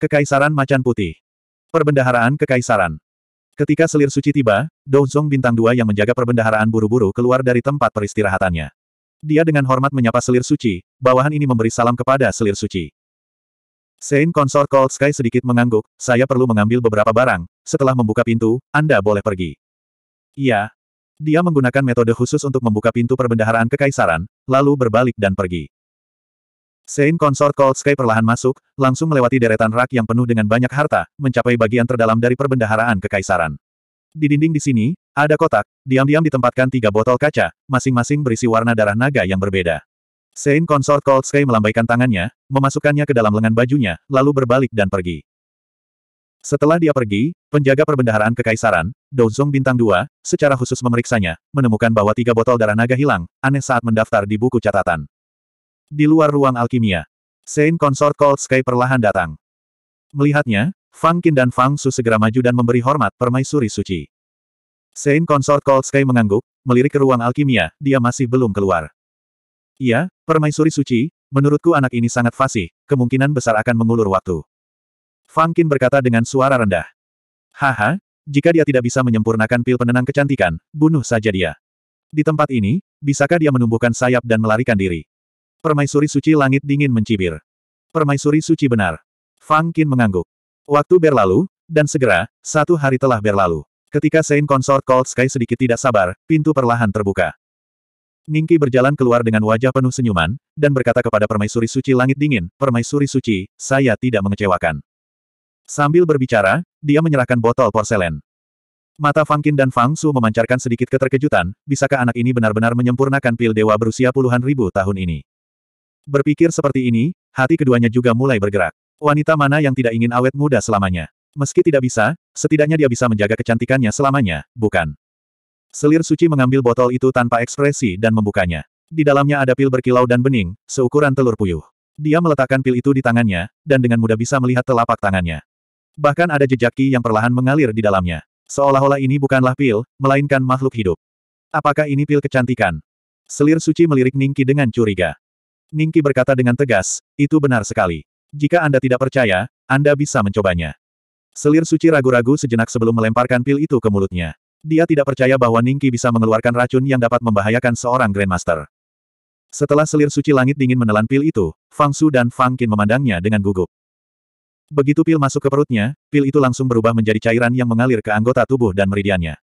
Kekaisaran Macan Putih. Perbendaharaan Kekaisaran. Ketika selir suci tiba, Douzong bintang dua yang menjaga perbendaharaan buru-buru keluar dari tempat peristirahatannya. Dia dengan hormat menyapa selir suci, bawahan ini memberi salam kepada selir suci. Saint Consort Cold Sky sedikit mengangguk, saya perlu mengambil beberapa barang, setelah membuka pintu, Anda boleh pergi. Iya. Dia menggunakan metode khusus untuk membuka pintu perbendaharaan kekaisaran, lalu berbalik dan pergi. Sein Consort Cold Sky perlahan masuk, langsung melewati deretan rak yang penuh dengan banyak harta, mencapai bagian terdalam dari perbendaharaan kekaisaran. Di dinding di sini, ada kotak, diam-diam ditempatkan tiga botol kaca, masing-masing berisi warna darah naga yang berbeda. Sein Consort Cold Sky melambaikan tangannya, memasukkannya ke dalam lengan bajunya, lalu berbalik dan pergi. Setelah dia pergi, penjaga perbendaharaan kekaisaran, Douzong Bintang 2, secara khusus memeriksanya, menemukan bahwa tiga botol darah naga hilang, aneh saat mendaftar di buku catatan. Di luar ruang alkimia, Saint Consort Cold Sky perlahan datang. Melihatnya, Fang Qin dan Fang Su segera maju dan memberi hormat permaisuri suci. Saint Consort Cold Sky mengangguk, melirik ke ruang alkimia, dia masih belum keluar. Iya, permaisuri suci, menurutku anak ini sangat fasih, kemungkinan besar akan mengulur waktu. Fang Qin berkata dengan suara rendah. Haha, jika dia tidak bisa menyempurnakan pil penenang kecantikan, bunuh saja dia. Di tempat ini, bisakah dia menumbuhkan sayap dan melarikan diri? Permaisuri suci langit dingin mencibir. Permaisuri suci benar. Fang Qin mengangguk. Waktu berlalu, dan segera, satu hari telah berlalu. Ketika Saint Consort Cold Sky sedikit tidak sabar, pintu perlahan terbuka. Ningki berjalan keluar dengan wajah penuh senyuman, dan berkata kepada Permaisuri Suci Langit Dingin, Permaisuri Suci, saya tidak mengecewakan. Sambil berbicara, dia menyerahkan botol porselen. Mata Fang Qin dan Fang Su memancarkan sedikit keterkejutan, bisakah anak ini benar-benar menyempurnakan pil dewa berusia puluhan ribu tahun ini? Berpikir seperti ini, hati keduanya juga mulai bergerak. Wanita mana yang tidak ingin awet muda selamanya? Meski tidak bisa, setidaknya dia bisa menjaga kecantikannya selamanya, bukan? Selir suci mengambil botol itu tanpa ekspresi dan membukanya. Di dalamnya ada pil berkilau dan bening, seukuran telur puyuh. Dia meletakkan pil itu di tangannya, dan dengan mudah bisa melihat telapak tangannya. Bahkan ada jejak ki yang perlahan mengalir di dalamnya. Seolah-olah ini bukanlah pil, melainkan makhluk hidup. Apakah ini pil kecantikan? Selir suci melirik Ningki dengan curiga. Ningki berkata dengan tegas, itu benar sekali. Jika Anda tidak percaya, Anda bisa mencobanya. Selir suci ragu-ragu sejenak sebelum melemparkan pil itu ke mulutnya. Dia tidak percaya bahwa Ningki bisa mengeluarkan racun yang dapat membahayakan seorang Grandmaster. Setelah selir suci langit dingin menelan pil itu, Fang Su dan Fang Qin memandangnya dengan gugup. Begitu pil masuk ke perutnya, pil itu langsung berubah menjadi cairan yang mengalir ke anggota tubuh dan meridiannya.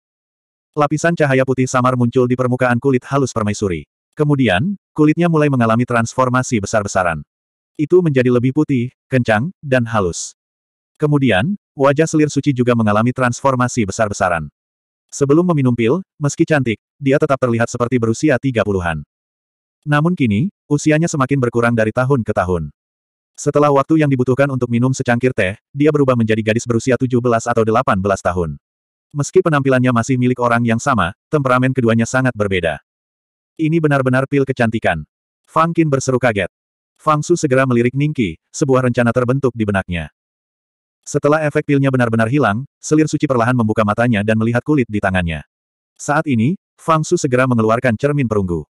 Lapisan cahaya putih samar muncul di permukaan kulit halus permaisuri. Kemudian, Kulitnya mulai mengalami transformasi besar-besaran. Itu menjadi lebih putih, kencang, dan halus. Kemudian, wajah selir suci juga mengalami transformasi besar-besaran. Sebelum meminum pil, meski cantik, dia tetap terlihat seperti berusia 30-an. Namun kini, usianya semakin berkurang dari tahun ke tahun. Setelah waktu yang dibutuhkan untuk minum secangkir teh, dia berubah menjadi gadis berusia 17 atau 18 tahun. Meski penampilannya masih milik orang yang sama, temperamen keduanya sangat berbeda. Ini benar-benar pil kecantikan. Fang Qin berseru kaget. Fang Su segera melirik Ningki, sebuah rencana terbentuk di benaknya. Setelah efek pilnya benar-benar hilang, selir suci perlahan membuka matanya dan melihat kulit di tangannya. Saat ini, Fang Su segera mengeluarkan cermin perunggu.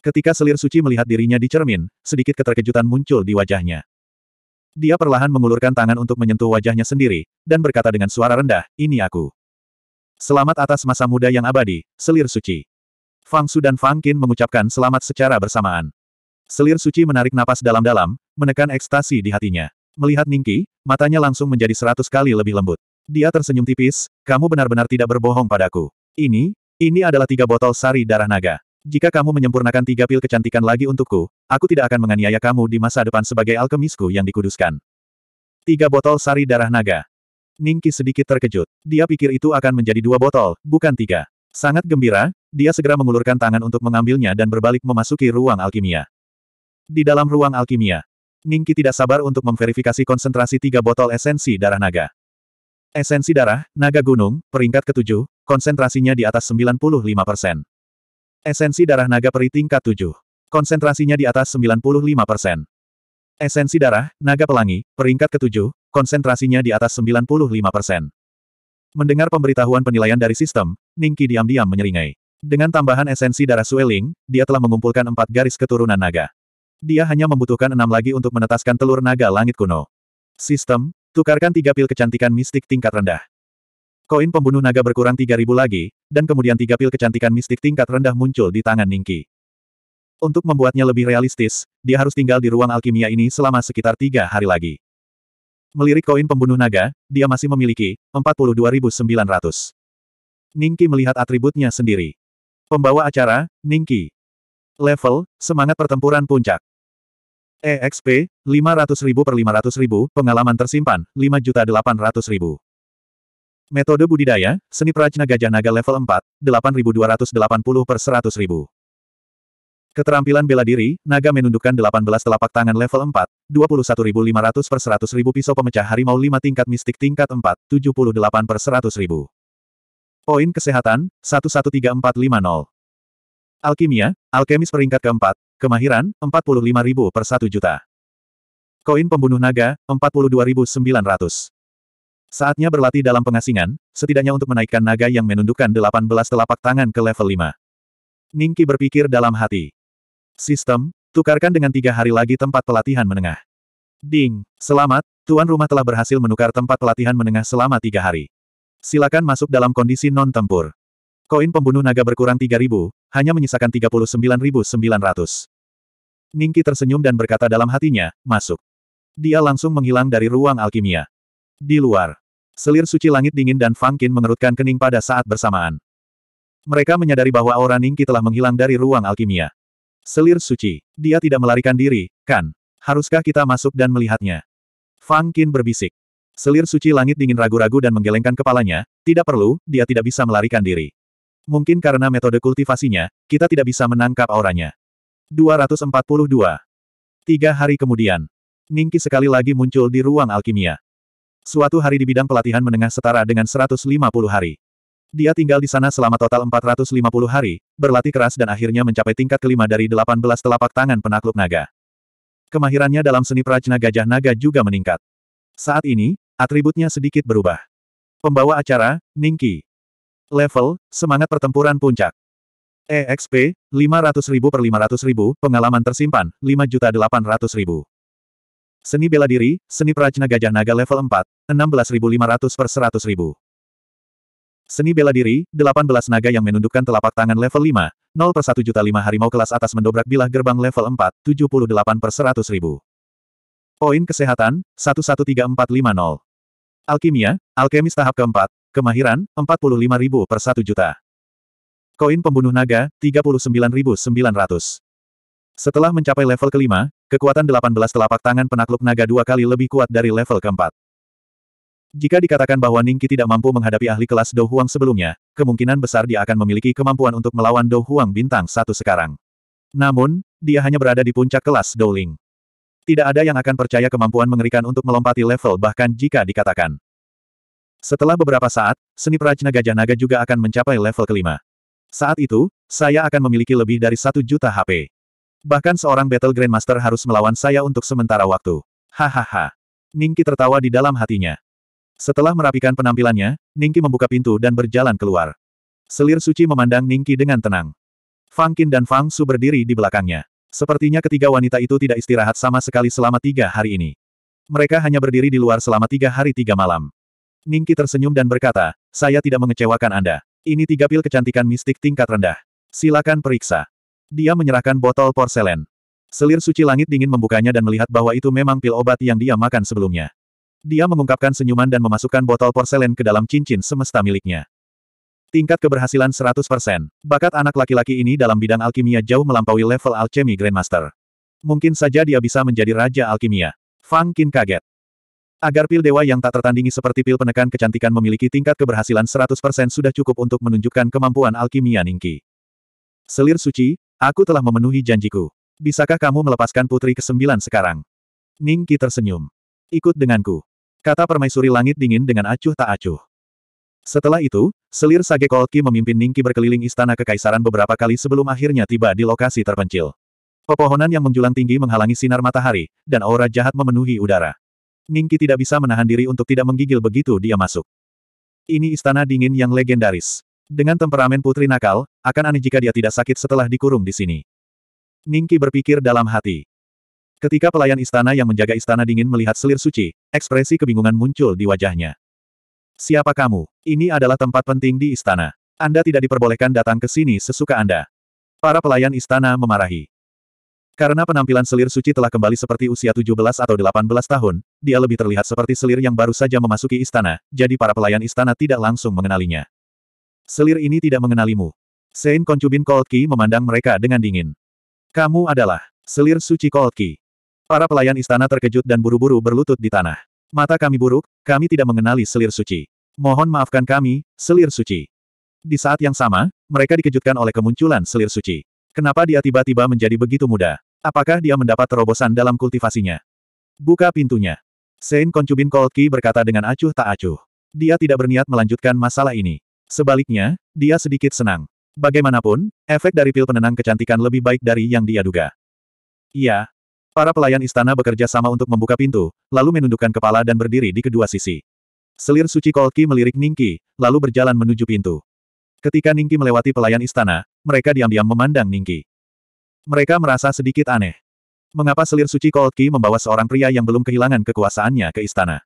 Ketika selir suci melihat dirinya di cermin, sedikit keterkejutan muncul di wajahnya. Dia perlahan mengulurkan tangan untuk menyentuh wajahnya sendiri, dan berkata dengan suara rendah, ini aku. Selamat atas masa muda yang abadi, selir suci. Fang Su dan Fang Qin mengucapkan selamat secara bersamaan. Selir suci menarik napas dalam-dalam, menekan ekstasi di hatinya. Melihat Ningki, matanya langsung menjadi seratus kali lebih lembut. Dia tersenyum tipis, kamu benar-benar tidak berbohong padaku. Ini, ini adalah tiga botol sari darah naga. Jika kamu menyempurnakan tiga pil kecantikan lagi untukku, aku tidak akan menganiaya kamu di masa depan sebagai alkemisku yang dikuduskan. Tiga botol sari darah naga. Ningki sedikit terkejut. Dia pikir itu akan menjadi dua botol, bukan tiga. Sangat gembira, dia segera mengulurkan tangan untuk mengambilnya dan berbalik memasuki ruang alkimia. Di dalam ruang alkimia, Ningki tidak sabar untuk memverifikasi konsentrasi tiga botol esensi darah naga. Esensi darah, naga gunung, peringkat ketujuh, konsentrasinya di atas 95%. Esensi darah naga peri tingkat tujuh, Konsentrasinya di atas 95%. Esensi darah, naga pelangi, peringkat ketujuh, konsentrasinya di atas 95%. Mendengar pemberitahuan penilaian dari sistem, Ningki diam-diam menyeringai. Dengan tambahan esensi darah Sueling, dia telah mengumpulkan empat garis keturunan naga. Dia hanya membutuhkan enam lagi untuk menetaskan telur naga langit kuno. Sistem, tukarkan tiga pil kecantikan mistik tingkat rendah. Koin pembunuh naga berkurang tiga ribu lagi, dan kemudian tiga pil kecantikan mistik tingkat rendah muncul di tangan Ningki. Untuk membuatnya lebih realistis, dia harus tinggal di ruang alkimia ini selama sekitar tiga hari lagi. Melirik koin pembunuh naga, dia masih memiliki 42.900. Ningki melihat atributnya sendiri. Pembawa acara, Ningki. Level, semangat pertempuran puncak. EXP, 500.000 per 500.000, pengalaman tersimpan, 5.800.000. Metode budidaya, seni prajna gajah naga level 4, 8.280 per 100.000. Keterampilan bela diri, naga menundukkan 18 telapak tangan level 4, 21.500 per 100.000 pisau pemecah harimau 5 tingkat mistik tingkat 4, 78 per 100.000. Poin kesehatan, 113450. Alkimia, alkemis peringkat keempat, kemahiran, 45.000 per 1 juta. Koin pembunuh naga, 42.900. Saatnya berlatih dalam pengasingan, setidaknya untuk menaikkan naga yang menundukkan 18 telapak tangan ke level 5. Ningki berpikir dalam hati. Sistem, tukarkan dengan tiga hari lagi tempat pelatihan menengah. Ding, selamat, tuan rumah telah berhasil menukar tempat pelatihan menengah selama tiga hari. Silakan masuk dalam kondisi non-tempur. Koin pembunuh naga berkurang 3.000, hanya menyisakan 39.900. Ningki tersenyum dan berkata dalam hatinya, masuk. Dia langsung menghilang dari ruang alkimia. Di luar, selir suci langit dingin dan Fangkin mengerutkan kening pada saat bersamaan. Mereka menyadari bahwa aura Ningki telah menghilang dari ruang alkimia. Selir suci, dia tidak melarikan diri, kan? Haruskah kita masuk dan melihatnya? Fangkin berbisik. Selir suci langit dingin ragu-ragu dan menggelengkan kepalanya, tidak perlu, dia tidak bisa melarikan diri. Mungkin karena metode kultivasinya, kita tidak bisa menangkap auranya. 242. Tiga hari kemudian, Ningki sekali lagi muncul di ruang alkimia. Suatu hari di bidang pelatihan menengah setara dengan 150 hari. Dia tinggal di sana selama total 450 hari, berlatih keras dan akhirnya mencapai tingkat kelima dari 18 telapak tangan penakluk naga. Kemahirannya dalam seni prajna gajah naga juga meningkat. Saat ini, Atributnya sedikit berubah. Pembawa acara, Ningki. Level, semangat pertempuran puncak. EXP, 500.000 per 500.000, pengalaman tersimpan, 5.800.000. Seni bela diri, seni prajna gajah naga level 4, 16.500 per 100.000. Seni bela diri, 18 naga yang menundukkan telapak tangan level 5, 0 per 1 juta 5 harimau kelas atas mendobrak bilah gerbang level 4, 78 per 100 ribu. Poin kesehatan, 113450. Alkimia, alkemis tahap keempat, kemahiran, 45.000 per 1 juta. Koin pembunuh naga, 39.900. Setelah mencapai level kelima, kekuatan 18 telapak tangan penakluk naga dua kali lebih kuat dari level keempat. Jika dikatakan bahwa Ningki tidak mampu menghadapi ahli kelas Dou Huang sebelumnya, kemungkinan besar dia akan memiliki kemampuan untuk melawan Dou Huang bintang satu sekarang. Namun, dia hanya berada di puncak kelas Dou Ling. Tidak ada yang akan percaya kemampuan mengerikan untuk melompati level bahkan jika dikatakan. Setelah beberapa saat, seni prajna gajah naga juga akan mencapai level kelima. Saat itu, saya akan memiliki lebih dari satu juta HP. Bahkan seorang Battle Grandmaster harus melawan saya untuk sementara waktu. Hahaha. Ningki tertawa di dalam hatinya. Setelah merapikan penampilannya, Ningki membuka pintu dan berjalan keluar. Selir suci memandang Ningki dengan tenang. Fang Qin dan Fang Su berdiri di belakangnya. Sepertinya ketiga wanita itu tidak istirahat sama sekali selama tiga hari ini. Mereka hanya berdiri di luar selama tiga hari tiga malam. Ningki tersenyum dan berkata, saya tidak mengecewakan Anda. Ini tiga pil kecantikan mistik tingkat rendah. Silakan periksa. Dia menyerahkan botol porselen. Selir suci langit dingin membukanya dan melihat bahwa itu memang pil obat yang dia makan sebelumnya. Dia mengungkapkan senyuman dan memasukkan botol porselen ke dalam cincin semesta miliknya. Tingkat keberhasilan 100%. Bakat anak laki-laki ini dalam bidang alkimia jauh melampaui level alchemy Grandmaster. Mungkin saja dia bisa menjadi Raja Alkimia. Fang Qin kaget. Agar pil dewa yang tak tertandingi seperti pil penekan kecantikan memiliki tingkat keberhasilan 100% sudah cukup untuk menunjukkan kemampuan alkimia Ningki. Selir suci, aku telah memenuhi janjiku. Bisakah kamu melepaskan putri ke-9 sekarang? Ningki tersenyum. Ikut denganku. Kata permaisuri langit dingin dengan acuh tak acuh. Setelah itu, selir Sage Kolki memimpin Ningki berkeliling istana kekaisaran beberapa kali sebelum akhirnya tiba di lokasi terpencil. Pepohonan yang menjulang tinggi menghalangi sinar matahari, dan aura jahat memenuhi udara. Ningki tidak bisa menahan diri untuk tidak menggigil begitu dia masuk. Ini istana dingin yang legendaris. Dengan temperamen putri nakal, akan aneh jika dia tidak sakit setelah dikurung di sini. Ningki berpikir dalam hati. Ketika pelayan istana yang menjaga istana dingin melihat selir suci, ekspresi kebingungan muncul di wajahnya. Siapa kamu? Ini adalah tempat penting di istana. Anda tidak diperbolehkan datang ke sini sesuka Anda. Para pelayan istana memarahi. Karena penampilan selir suci telah kembali seperti usia 17 atau 18 tahun, dia lebih terlihat seperti selir yang baru saja memasuki istana, jadi para pelayan istana tidak langsung mengenalinya. Selir ini tidak mengenalimu. Sein Konchubin Koltki memandang mereka dengan dingin. Kamu adalah selir suci Koltki. Para pelayan istana terkejut dan buru-buru berlutut di tanah. Mata kami buruk, kami tidak mengenali selir suci. Mohon maafkan kami, selir suci. Di saat yang sama, mereka dikejutkan oleh kemunculan selir suci. Kenapa dia tiba-tiba menjadi begitu muda? Apakah dia mendapat terobosan dalam kultivasinya? Buka pintunya. Sein Konchubin Kolki berkata dengan acuh tak acuh. Dia tidak berniat melanjutkan masalah ini. Sebaliknya, dia sedikit senang. Bagaimanapun, efek dari pil penenang kecantikan lebih baik dari yang dia duga. Iya, Para pelayan istana bekerja sama untuk membuka pintu, lalu menundukkan kepala dan berdiri di kedua sisi. Selir suci Kolki melirik Ningki, lalu berjalan menuju pintu. Ketika Ningki melewati pelayan istana, mereka diam-diam memandang Ningki. Mereka merasa sedikit aneh. Mengapa selir suci Kolki membawa seorang pria yang belum kehilangan kekuasaannya ke istana?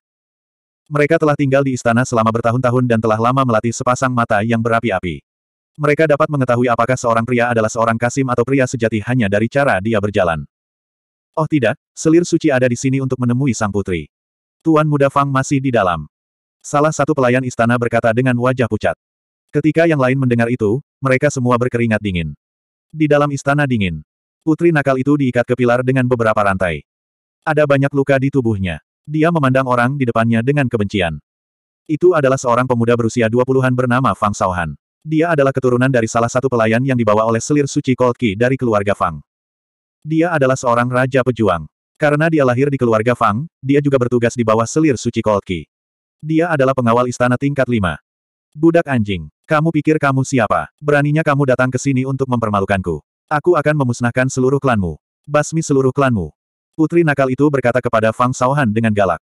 Mereka telah tinggal di istana selama bertahun-tahun dan telah lama melatih sepasang mata yang berapi-api. Mereka dapat mengetahui apakah seorang pria adalah seorang kasim atau pria sejati hanya dari cara dia berjalan. Oh tidak, selir suci ada di sini untuk menemui sang putri. Tuan muda Fang masih di dalam. Salah satu pelayan istana berkata dengan wajah pucat. Ketika yang lain mendengar itu, mereka semua berkeringat dingin. Di dalam istana dingin, putri nakal itu diikat ke pilar dengan beberapa rantai. Ada banyak luka di tubuhnya. Dia memandang orang di depannya dengan kebencian. Itu adalah seorang pemuda berusia 20-an bernama Fang Saohan. Dia adalah keturunan dari salah satu pelayan yang dibawa oleh selir suci Cold Qi dari keluarga Fang. Dia adalah seorang raja pejuang. Karena dia lahir di keluarga Fang, dia juga bertugas di bawah selir suci Kolki. Dia adalah pengawal istana tingkat 5. Budak anjing, kamu pikir kamu siapa? Beraninya kamu datang ke sini untuk mempermalukanku. Aku akan memusnahkan seluruh klanmu. Basmi seluruh klanmu. Putri nakal itu berkata kepada Fang Saohan dengan galak.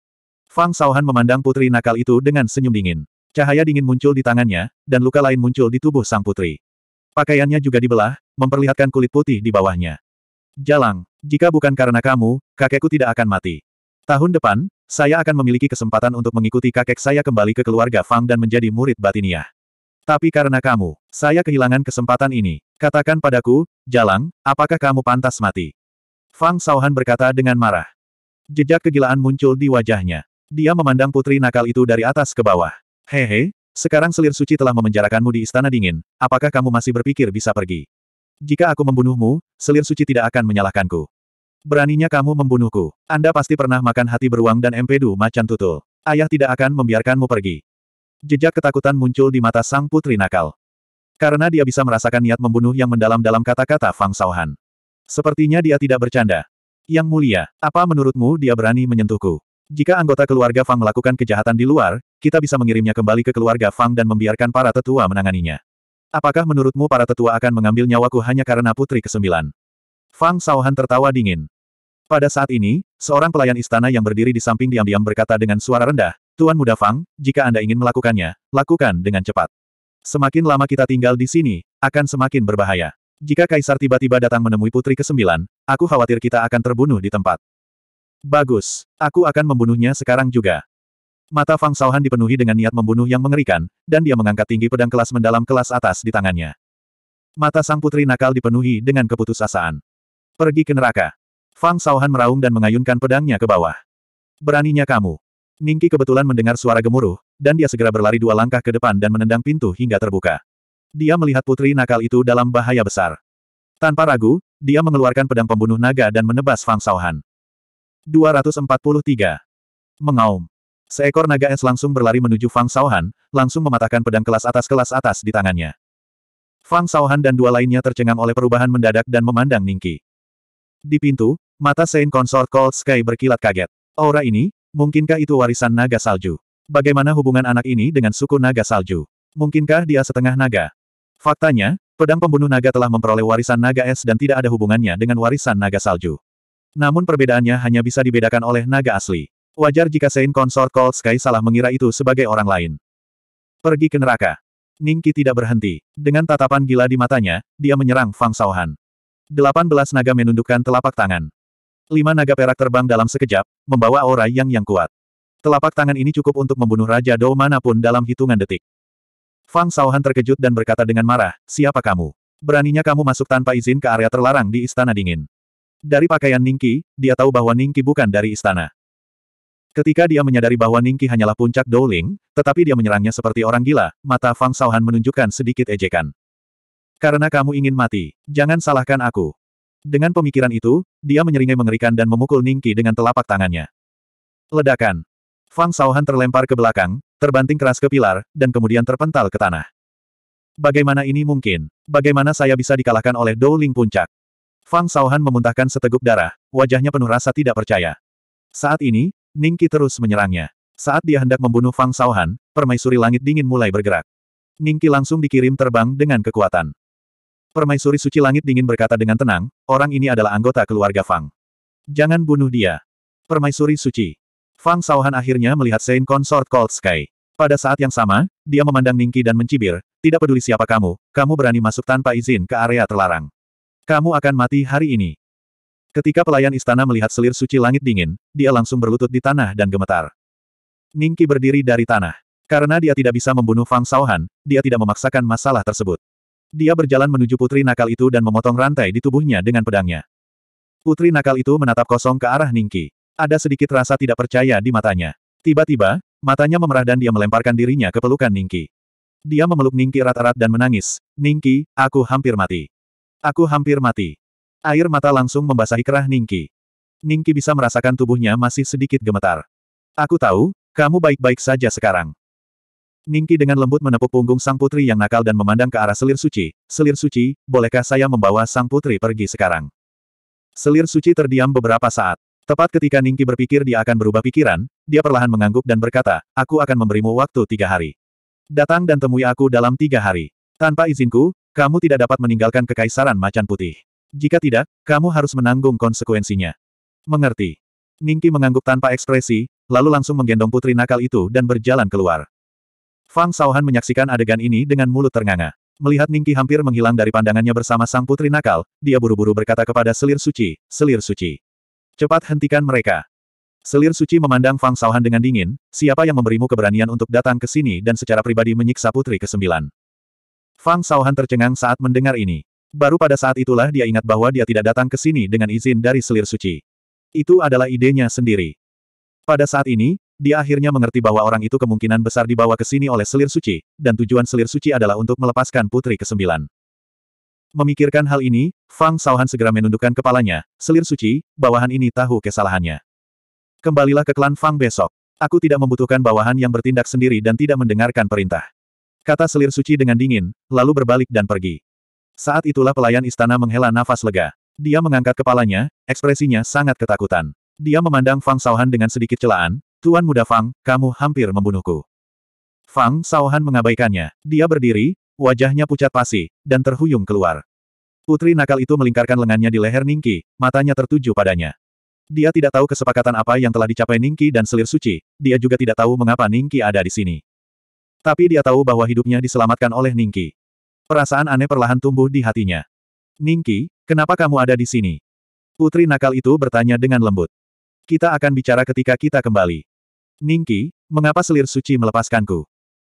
Fang Saohan memandang putri nakal itu dengan senyum dingin. Cahaya dingin muncul di tangannya, dan luka lain muncul di tubuh sang putri. Pakaiannya juga dibelah, memperlihatkan kulit putih di bawahnya. Jalang, jika bukan karena kamu, kakekku tidak akan mati. Tahun depan, saya akan memiliki kesempatan untuk mengikuti kakek saya kembali ke keluarga Fang dan menjadi murid batinia. Tapi karena kamu, saya kehilangan kesempatan ini. Katakan padaku, Jalang, apakah kamu pantas mati? Fang Sauhan berkata dengan marah. Jejak kegilaan muncul di wajahnya. Dia memandang putri nakal itu dari atas ke bawah. Hehe, sekarang selir suci telah memenjarakanmu di istana dingin, apakah kamu masih berpikir bisa pergi? Jika aku membunuhmu, selir suci tidak akan menyalahkanku. Beraninya kamu membunuhku. Anda pasti pernah makan hati beruang dan empedu macan tutul. Ayah tidak akan membiarkanmu pergi. Jejak ketakutan muncul di mata sang putri nakal. Karena dia bisa merasakan niat membunuh yang mendalam dalam kata-kata Fang Sauhan. Sepertinya dia tidak bercanda. Yang mulia, apa menurutmu dia berani menyentuhku? Jika anggota keluarga Fang melakukan kejahatan di luar, kita bisa mengirimnya kembali ke keluarga Fang dan membiarkan para tetua menanganinya. Apakah menurutmu para tetua akan mengambil nyawaku hanya karena putri kesembilan? Fang Sauhan tertawa dingin. Pada saat ini, seorang pelayan istana yang berdiri di samping diam-diam berkata dengan suara rendah, Tuan Muda Fang, jika Anda ingin melakukannya, lakukan dengan cepat. Semakin lama kita tinggal di sini, akan semakin berbahaya. Jika Kaisar tiba-tiba datang menemui putri kesembilan, aku khawatir kita akan terbunuh di tempat. Bagus, aku akan membunuhnya sekarang juga. Mata Fang Shaohan dipenuhi dengan niat membunuh yang mengerikan, dan dia mengangkat tinggi pedang kelas mendalam kelas atas di tangannya. Mata sang putri nakal dipenuhi dengan keputusasaan. Pergi ke neraka. Fang Shaohan meraung dan mengayunkan pedangnya ke bawah. Beraninya kamu. Ningki kebetulan mendengar suara gemuruh, dan dia segera berlari dua langkah ke depan dan menendang pintu hingga terbuka. Dia melihat putri nakal itu dalam bahaya besar. Tanpa ragu, dia mengeluarkan pedang pembunuh naga dan menebas Fang Sauhan. 243. Mengaum. Seekor naga es langsung berlari menuju Fang Saohan, langsung mematahkan pedang kelas atas kelas atas di tangannya. Fang Saohan dan dua lainnya tercengang oleh perubahan mendadak dan memandang Ningki. Di pintu, mata Saint Consort Cold Sky berkilat kaget. Aura ini, mungkinkah itu warisan naga salju? Bagaimana hubungan anak ini dengan suku naga salju? Mungkinkah dia setengah naga? Faktanya, pedang pembunuh naga telah memperoleh warisan naga es dan tidak ada hubungannya dengan warisan naga salju. Namun perbedaannya hanya bisa dibedakan oleh naga asli. Wajar jika Sein Consort Cold Sky salah mengira itu sebagai orang lain. Pergi ke neraka. Ningki tidak berhenti. Dengan tatapan gila di matanya, dia menyerang Fang Saohan. Delapan belas naga menundukkan telapak tangan. Lima naga perak terbang dalam sekejap, membawa aura yang yang kuat. Telapak tangan ini cukup untuk membunuh Raja Dou manapun dalam hitungan detik. Fang Saohan terkejut dan berkata dengan marah, siapa kamu? Beraninya kamu masuk tanpa izin ke area terlarang di Istana Dingin. Dari pakaian Ningki, dia tahu bahwa Ningki bukan dari istana. Ketika dia menyadari bahwa Ningki hanyalah puncak Douling, tetapi dia menyerangnya seperti orang gila, mata Fang Sauhan menunjukkan sedikit ejekan. Karena kamu ingin mati, jangan salahkan aku. Dengan pemikiran itu, dia menyeringai mengerikan dan memukul Ningki dengan telapak tangannya. Ledakan. Fang Sauhan terlempar ke belakang, terbanting keras ke pilar, dan kemudian terpental ke tanah. Bagaimana ini mungkin? Bagaimana saya bisa dikalahkan oleh Douling puncak? Fang Sauhan memuntahkan seteguk darah, wajahnya penuh rasa tidak percaya. Saat ini, Ningqi terus menyerangnya. Saat dia hendak membunuh Fang Saohan, permaisuri langit dingin mulai bergerak. Ningqi langsung dikirim terbang dengan kekuatan. Permaisuri suci langit dingin berkata dengan tenang, orang ini adalah anggota keluarga Fang. Jangan bunuh dia. Permaisuri suci. Fang Saohan akhirnya melihat Saint Consort Cold Sky. Pada saat yang sama, dia memandang Ningki dan mencibir, tidak peduli siapa kamu, kamu berani masuk tanpa izin ke area terlarang. Kamu akan mati hari ini. Ketika pelayan istana melihat selir suci langit dingin, dia langsung berlutut di tanah dan gemetar. Ningki berdiri dari tanah. Karena dia tidak bisa membunuh Fang Saohan, dia tidak memaksakan masalah tersebut. Dia berjalan menuju putri nakal itu dan memotong rantai di tubuhnya dengan pedangnya. Putri nakal itu menatap kosong ke arah Ningki. Ada sedikit rasa tidak percaya di matanya. Tiba-tiba, matanya memerah dan dia melemparkan dirinya ke pelukan Ningki. Dia memeluk Ningki erat-erat dan menangis, Ningki, aku hampir mati. Aku hampir mati. Air mata langsung membasahi kerah Ningki. Ningki bisa merasakan tubuhnya masih sedikit gemetar. Aku tahu, kamu baik-baik saja sekarang. Ningki dengan lembut menepuk punggung sang putri yang nakal dan memandang ke arah selir suci. Selir suci, bolehkah saya membawa sang putri pergi sekarang? Selir suci terdiam beberapa saat. Tepat ketika Ningki berpikir dia akan berubah pikiran, dia perlahan mengangguk dan berkata, aku akan memberimu waktu tiga hari. Datang dan temui aku dalam tiga hari. Tanpa izinku, kamu tidak dapat meninggalkan kekaisaran macan putih. Jika tidak, kamu harus menanggung konsekuensinya. Mengerti. Ningki mengangguk tanpa ekspresi, lalu langsung menggendong putri nakal itu dan berjalan keluar. Fang Sauhan menyaksikan adegan ini dengan mulut ternganga. Melihat Ningki hampir menghilang dari pandangannya bersama sang putri nakal, dia buru-buru berkata kepada Selir Suci, Selir Suci. Cepat hentikan mereka. Selir Suci memandang Fang Sauhan dengan dingin, siapa yang memberimu keberanian untuk datang ke sini dan secara pribadi menyiksa putri ke-9. Fang Sauhan tercengang saat mendengar ini. Baru pada saat itulah dia ingat bahwa dia tidak datang ke sini dengan izin dari selir suci. Itu adalah idenya sendiri. Pada saat ini, dia akhirnya mengerti bahwa orang itu kemungkinan besar dibawa ke sini oleh selir suci, dan tujuan selir suci adalah untuk melepaskan putri kesembilan. Memikirkan hal ini, Fang Sauhan segera menundukkan kepalanya, selir suci, bawahan ini tahu kesalahannya. Kembalilah ke klan Fang besok. Aku tidak membutuhkan bawahan yang bertindak sendiri dan tidak mendengarkan perintah. Kata selir suci dengan dingin, lalu berbalik dan pergi. Saat itulah pelayan istana menghela nafas lega. Dia mengangkat kepalanya, ekspresinya sangat ketakutan. Dia memandang Fang Sauhan dengan sedikit celaan, Tuan muda Fang, kamu hampir membunuhku. Fang Sauhan mengabaikannya. Dia berdiri, wajahnya pucat pasi, dan terhuyung keluar. Putri nakal itu melingkarkan lengannya di leher Ningki, matanya tertuju padanya. Dia tidak tahu kesepakatan apa yang telah dicapai Ningki dan selir suci, dia juga tidak tahu mengapa Ningki ada di sini. Tapi dia tahu bahwa hidupnya diselamatkan oleh Ningki. Perasaan aneh perlahan tumbuh di hatinya. Ningki, kenapa kamu ada di sini? Putri nakal itu bertanya dengan lembut. Kita akan bicara ketika kita kembali. Ningki, mengapa selir suci melepaskanku?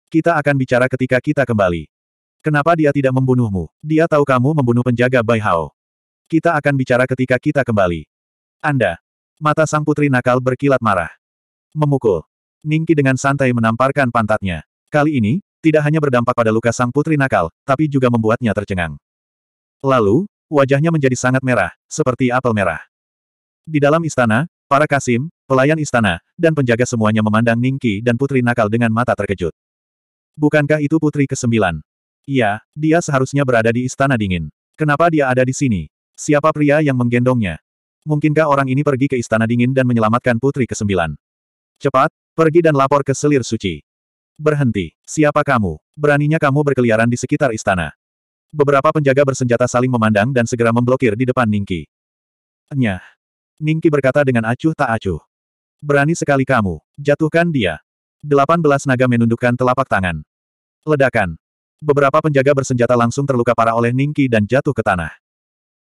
Kita akan bicara ketika kita kembali. Kenapa dia tidak membunuhmu? Dia tahu kamu membunuh penjaga Bai Hao. Kita akan bicara ketika kita kembali. Anda. Mata sang putri nakal berkilat marah. Memukul. Ningki dengan santai menamparkan pantatnya. Kali ini, tidak hanya berdampak pada luka sang putri nakal, tapi juga membuatnya tercengang. Lalu, wajahnya menjadi sangat merah, seperti apel merah. Di dalam istana, para kasim, pelayan istana, dan penjaga semuanya memandang Ningki dan putri nakal dengan mata terkejut. Bukankah itu putri ke-9? Iya, dia seharusnya berada di istana dingin. Kenapa dia ada di sini? Siapa pria yang menggendongnya? Mungkinkah orang ini pergi ke istana dingin dan menyelamatkan putri ke-9? Cepat, pergi dan lapor ke selir suci. Berhenti. Siapa kamu? Beraninya kamu berkeliaran di sekitar istana. Beberapa penjaga bersenjata saling memandang dan segera memblokir di depan Ningki. Nyah. Ningki berkata dengan acuh tak acuh. Berani sekali kamu. Jatuhkan dia. Delapan belas naga menundukkan telapak tangan. Ledakan. Beberapa penjaga bersenjata langsung terluka parah oleh Ningki dan jatuh ke tanah.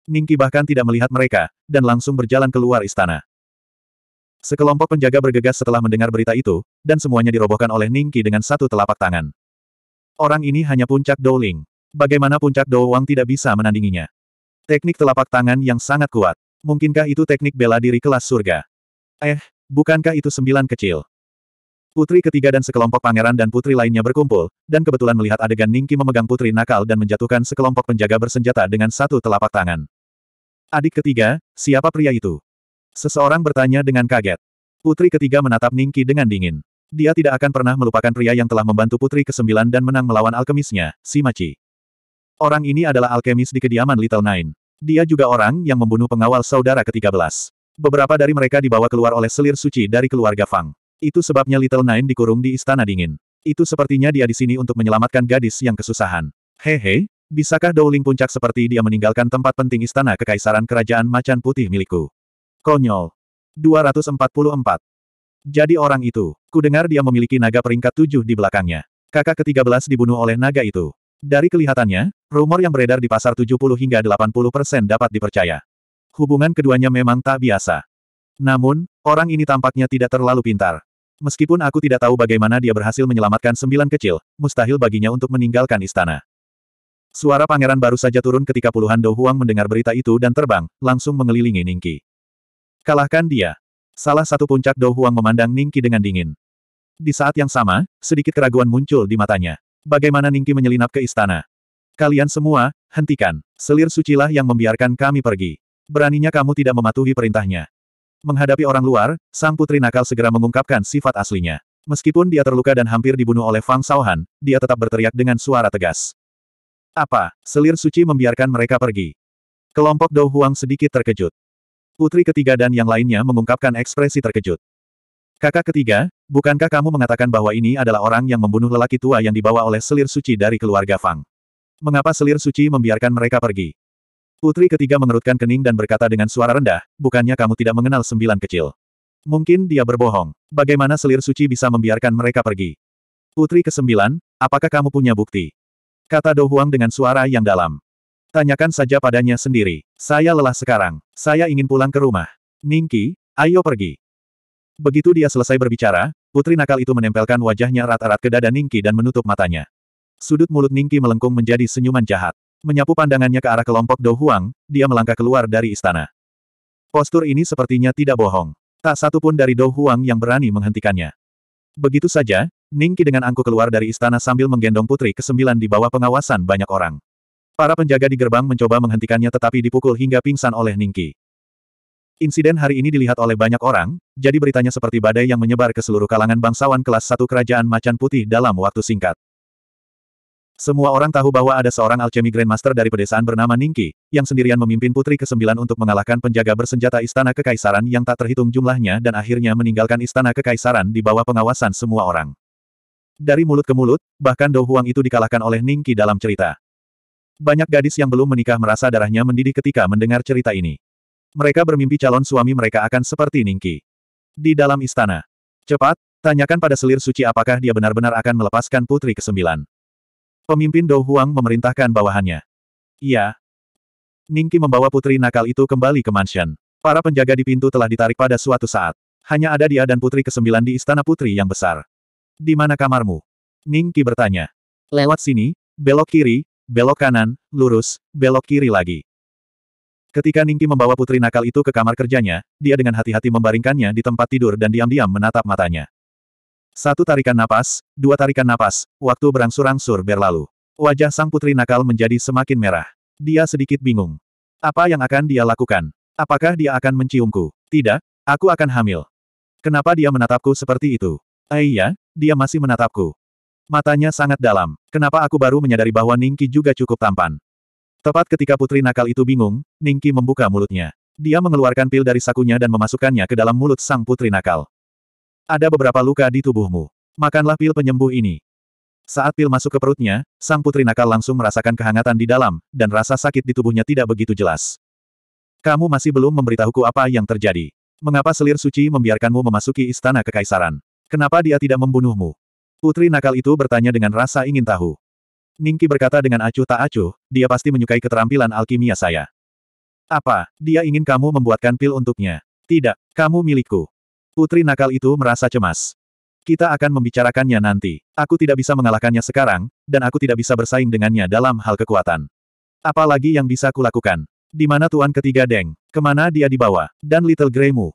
Ningki bahkan tidak melihat mereka, dan langsung berjalan keluar istana. Sekelompok penjaga bergegas setelah mendengar berita itu, dan semuanya dirobohkan oleh Ningki dengan satu telapak tangan. Orang ini hanya puncak Douling. Bagaimana puncak dowang tidak bisa menandinginya? Teknik telapak tangan yang sangat kuat. Mungkinkah itu teknik bela diri kelas surga? Eh, bukankah itu sembilan kecil? Putri ketiga dan sekelompok pangeran dan putri lainnya berkumpul, dan kebetulan melihat adegan Ningki memegang putri nakal dan menjatuhkan sekelompok penjaga bersenjata dengan satu telapak tangan. Adik ketiga, siapa pria itu? Seseorang bertanya dengan kaget. Putri ketiga menatap Ningki dengan dingin. Dia tidak akan pernah melupakan pria yang telah membantu putri ke-9 dan menang melawan alkemisnya, si Maci. Orang ini adalah alkemis di kediaman Little Nine. Dia juga orang yang membunuh pengawal saudara ke-13. Beberapa dari mereka dibawa keluar oleh selir suci dari keluarga Fang. Itu sebabnya Little Nine dikurung di istana dingin. Itu sepertinya dia di sini untuk menyelamatkan gadis yang kesusahan. Hehe, bisakah Dowling Puncak seperti dia meninggalkan tempat penting istana kekaisaran kerajaan macan putih milikku? Konyol. 244. Jadi orang itu. ku dengar dia memiliki naga peringkat tujuh di belakangnya. Kakak ke-13 dibunuh oleh naga itu. Dari kelihatannya, rumor yang beredar di pasar 70 hingga 80 persen dapat dipercaya. Hubungan keduanya memang tak biasa. Namun, orang ini tampaknya tidak terlalu pintar. Meskipun aku tidak tahu bagaimana dia berhasil menyelamatkan sembilan kecil, mustahil baginya untuk meninggalkan istana. Suara pangeran baru saja turun ketika puluhan Do Huang mendengar berita itu dan terbang, langsung mengelilingi Ningki. Kalahkan dia. Salah satu puncak Dou Huang memandang Ningki dengan dingin. Di saat yang sama, sedikit keraguan muncul di matanya. Bagaimana Ningki menyelinap ke istana? Kalian semua, hentikan. Selir sucilah yang membiarkan kami pergi. Beraninya kamu tidak mematuhi perintahnya. Menghadapi orang luar, sang putri nakal segera mengungkapkan sifat aslinya. Meskipun dia terluka dan hampir dibunuh oleh Fang Saohan, dia tetap berteriak dengan suara tegas. Apa, selir suci membiarkan mereka pergi? Kelompok Dou Huang sedikit terkejut. Putri ketiga dan yang lainnya mengungkapkan ekspresi terkejut. Kakak ketiga, bukankah kamu mengatakan bahwa ini adalah orang yang membunuh lelaki tua yang dibawa oleh selir suci dari keluarga Fang? Mengapa selir suci membiarkan mereka pergi? Putri ketiga mengerutkan kening dan berkata dengan suara rendah, bukannya kamu tidak mengenal sembilan kecil. Mungkin dia berbohong. Bagaimana selir suci bisa membiarkan mereka pergi? Putri kesembilan, apakah kamu punya bukti? Kata Do Huang dengan suara yang dalam. Tanyakan saja padanya sendiri. Saya lelah sekarang. Saya ingin pulang ke rumah. Ningki, ayo pergi. Begitu dia selesai berbicara, putri nakal itu menempelkan wajahnya rat-rat ke dada Ningki dan menutup matanya. Sudut mulut Ningki melengkung menjadi senyuman jahat. Menyapu pandangannya ke arah kelompok Do Huang, dia melangkah keluar dari istana. Postur ini sepertinya tidak bohong. Tak satu pun dari Do Huang yang berani menghentikannya. Begitu saja, Ningki dengan angku keluar dari istana sambil menggendong putri ke kesembilan di bawah pengawasan banyak orang. Para penjaga di gerbang mencoba menghentikannya tetapi dipukul hingga pingsan oleh Ningki. Insiden hari ini dilihat oleh banyak orang, jadi beritanya seperti badai yang menyebar ke seluruh kalangan bangsawan kelas satu kerajaan macan putih dalam waktu singkat. Semua orang tahu bahwa ada seorang alchemy grandmaster dari pedesaan bernama Ningki, yang sendirian memimpin putri ke-9 untuk mengalahkan penjaga bersenjata istana kekaisaran yang tak terhitung jumlahnya dan akhirnya meninggalkan istana kekaisaran di bawah pengawasan semua orang. Dari mulut ke mulut, bahkan Do Huang itu dikalahkan oleh Ningki dalam cerita. Banyak gadis yang belum menikah merasa darahnya mendidih ketika mendengar cerita ini. Mereka bermimpi calon suami mereka akan seperti Ningki. Di dalam istana. Cepat, tanyakan pada selir suci apakah dia benar-benar akan melepaskan putri kesembilan. Pemimpin Dou Huang memerintahkan bawahannya. Iya. Ningki membawa putri nakal itu kembali ke mansion. Para penjaga di pintu telah ditarik pada suatu saat. Hanya ada dia dan putri kesembilan di istana putri yang besar. Di mana kamarmu? Ningki bertanya. Lewat sini, belok kiri, belok kanan, lurus, belok kiri lagi. Ketika Ningki membawa putri nakal itu ke kamar kerjanya, dia dengan hati-hati membaringkannya di tempat tidur dan diam-diam menatap matanya. Satu tarikan napas, dua tarikan napas, waktu berangsur-angsur berlalu. Wajah sang putri nakal menjadi semakin merah. Dia sedikit bingung. Apa yang akan dia lakukan? Apakah dia akan menciumku? Tidak, aku akan hamil. Kenapa dia menatapku seperti itu? Aiyah, eh dia masih menatapku. Matanya sangat dalam. Kenapa aku baru menyadari bahwa Ningki juga cukup tampan? Tepat ketika putri nakal itu bingung, Ningki membuka mulutnya. Dia mengeluarkan pil dari sakunya dan memasukkannya ke dalam mulut sang putri nakal. Ada beberapa luka di tubuhmu. Makanlah pil penyembuh ini. Saat pil masuk ke perutnya, sang putri nakal langsung merasakan kehangatan di dalam, dan rasa sakit di tubuhnya tidak begitu jelas. Kamu masih belum memberitahuku apa yang terjadi. Mengapa selir suci membiarkanmu memasuki istana kekaisaran? Kenapa dia tidak membunuhmu? Putri nakal itu bertanya dengan rasa ingin tahu. Ningki berkata dengan acuh tak acuh, dia pasti menyukai keterampilan alkimia saya. Apa, dia ingin kamu membuatkan pil untuknya? Tidak, kamu milikku. Putri nakal itu merasa cemas. Kita akan membicarakannya nanti. Aku tidak bisa mengalahkannya sekarang, dan aku tidak bisa bersaing dengannya dalam hal kekuatan. Apalagi yang bisa kulakukan? Di mana tuan ketiga Deng? Kemana dia dibawa? Dan Little Greymu?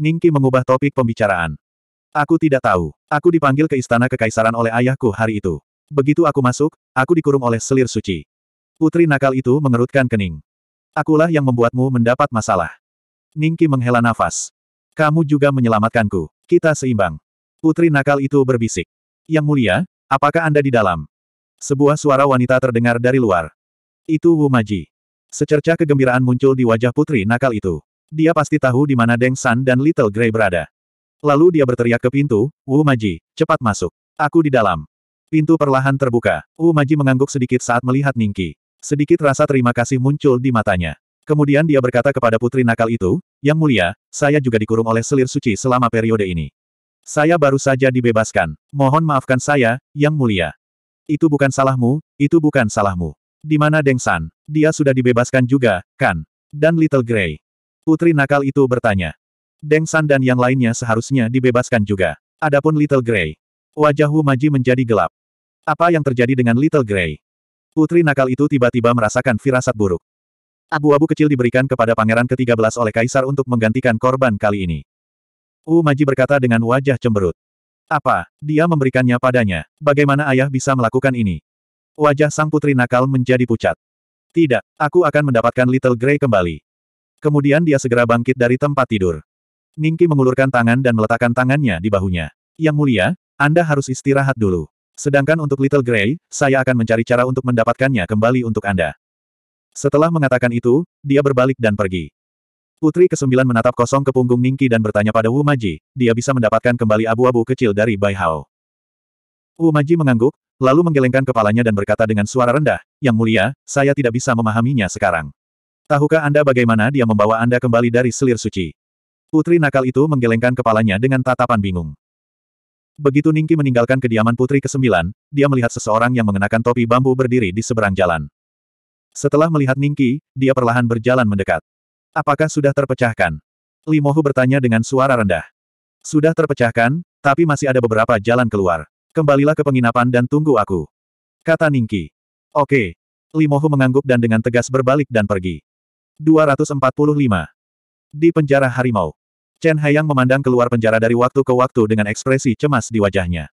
Ningki mengubah topik pembicaraan. Aku tidak tahu. Aku dipanggil ke istana kekaisaran oleh ayahku hari itu. Begitu aku masuk, aku dikurung oleh selir suci. Putri nakal itu mengerutkan kening. Akulah yang membuatmu mendapat masalah. Ningki menghela nafas. Kamu juga menyelamatkanku. Kita seimbang. Putri nakal itu berbisik. Yang mulia, apakah Anda di dalam? Sebuah suara wanita terdengar dari luar. Itu Wu Maji. Secercah kegembiraan muncul di wajah putri nakal itu. Dia pasti tahu di mana Deng San dan Little Grey berada. Lalu dia berteriak ke pintu, Wu Maji, cepat masuk. Aku di dalam. Pintu perlahan terbuka. Wu Maji mengangguk sedikit saat melihat Ningki. Sedikit rasa terima kasih muncul di matanya. Kemudian dia berkata kepada putri nakal itu, Yang mulia, saya juga dikurung oleh selir suci selama periode ini. Saya baru saja dibebaskan. Mohon maafkan saya, Yang mulia. Itu bukan salahmu, itu bukan salahmu. Di mana Deng San? Dia sudah dibebaskan juga, kan? Dan Little Grey. Putri nakal itu bertanya. Deng San dan yang lainnya seharusnya dibebaskan juga. Adapun Little Grey. Wajah Wu Maji menjadi gelap. Apa yang terjadi dengan Little Grey? Putri nakal itu tiba-tiba merasakan firasat buruk. Abu-abu kecil diberikan kepada pangeran ke-13 oleh kaisar untuk menggantikan korban kali ini. Wu Maji berkata dengan wajah cemberut. Apa, dia memberikannya padanya, bagaimana ayah bisa melakukan ini? Wajah sang putri nakal menjadi pucat. Tidak, aku akan mendapatkan Little Grey kembali. Kemudian dia segera bangkit dari tempat tidur. Ningki mengulurkan tangan dan meletakkan tangannya di bahunya. Yang mulia, Anda harus istirahat dulu. Sedangkan untuk Little Grey, saya akan mencari cara untuk mendapatkannya kembali untuk Anda. Setelah mengatakan itu, dia berbalik dan pergi. Putri kesembilan menatap kosong ke punggung Ningki dan bertanya pada Wu Maji, dia bisa mendapatkan kembali abu-abu kecil dari Bai Hao. Wu Maji mengangguk, lalu menggelengkan kepalanya dan berkata dengan suara rendah, Yang mulia, saya tidak bisa memahaminya sekarang. Tahukah Anda bagaimana dia membawa Anda kembali dari selir suci? Putri nakal itu menggelengkan kepalanya dengan tatapan bingung. Begitu Ningki meninggalkan kediaman putri ke-9, dia melihat seseorang yang mengenakan topi bambu berdiri di seberang jalan. Setelah melihat Ningki, dia perlahan berjalan mendekat. Apakah sudah terpecahkan? Limohu bertanya dengan suara rendah. Sudah terpecahkan, tapi masih ada beberapa jalan keluar. Kembalilah ke penginapan dan tunggu aku. Kata Ningki. Oke. Limohu mengangguk dan dengan tegas berbalik dan pergi. 245. Di penjara harimau. Chen Haiyang memandang keluar penjara dari waktu ke waktu dengan ekspresi cemas di wajahnya.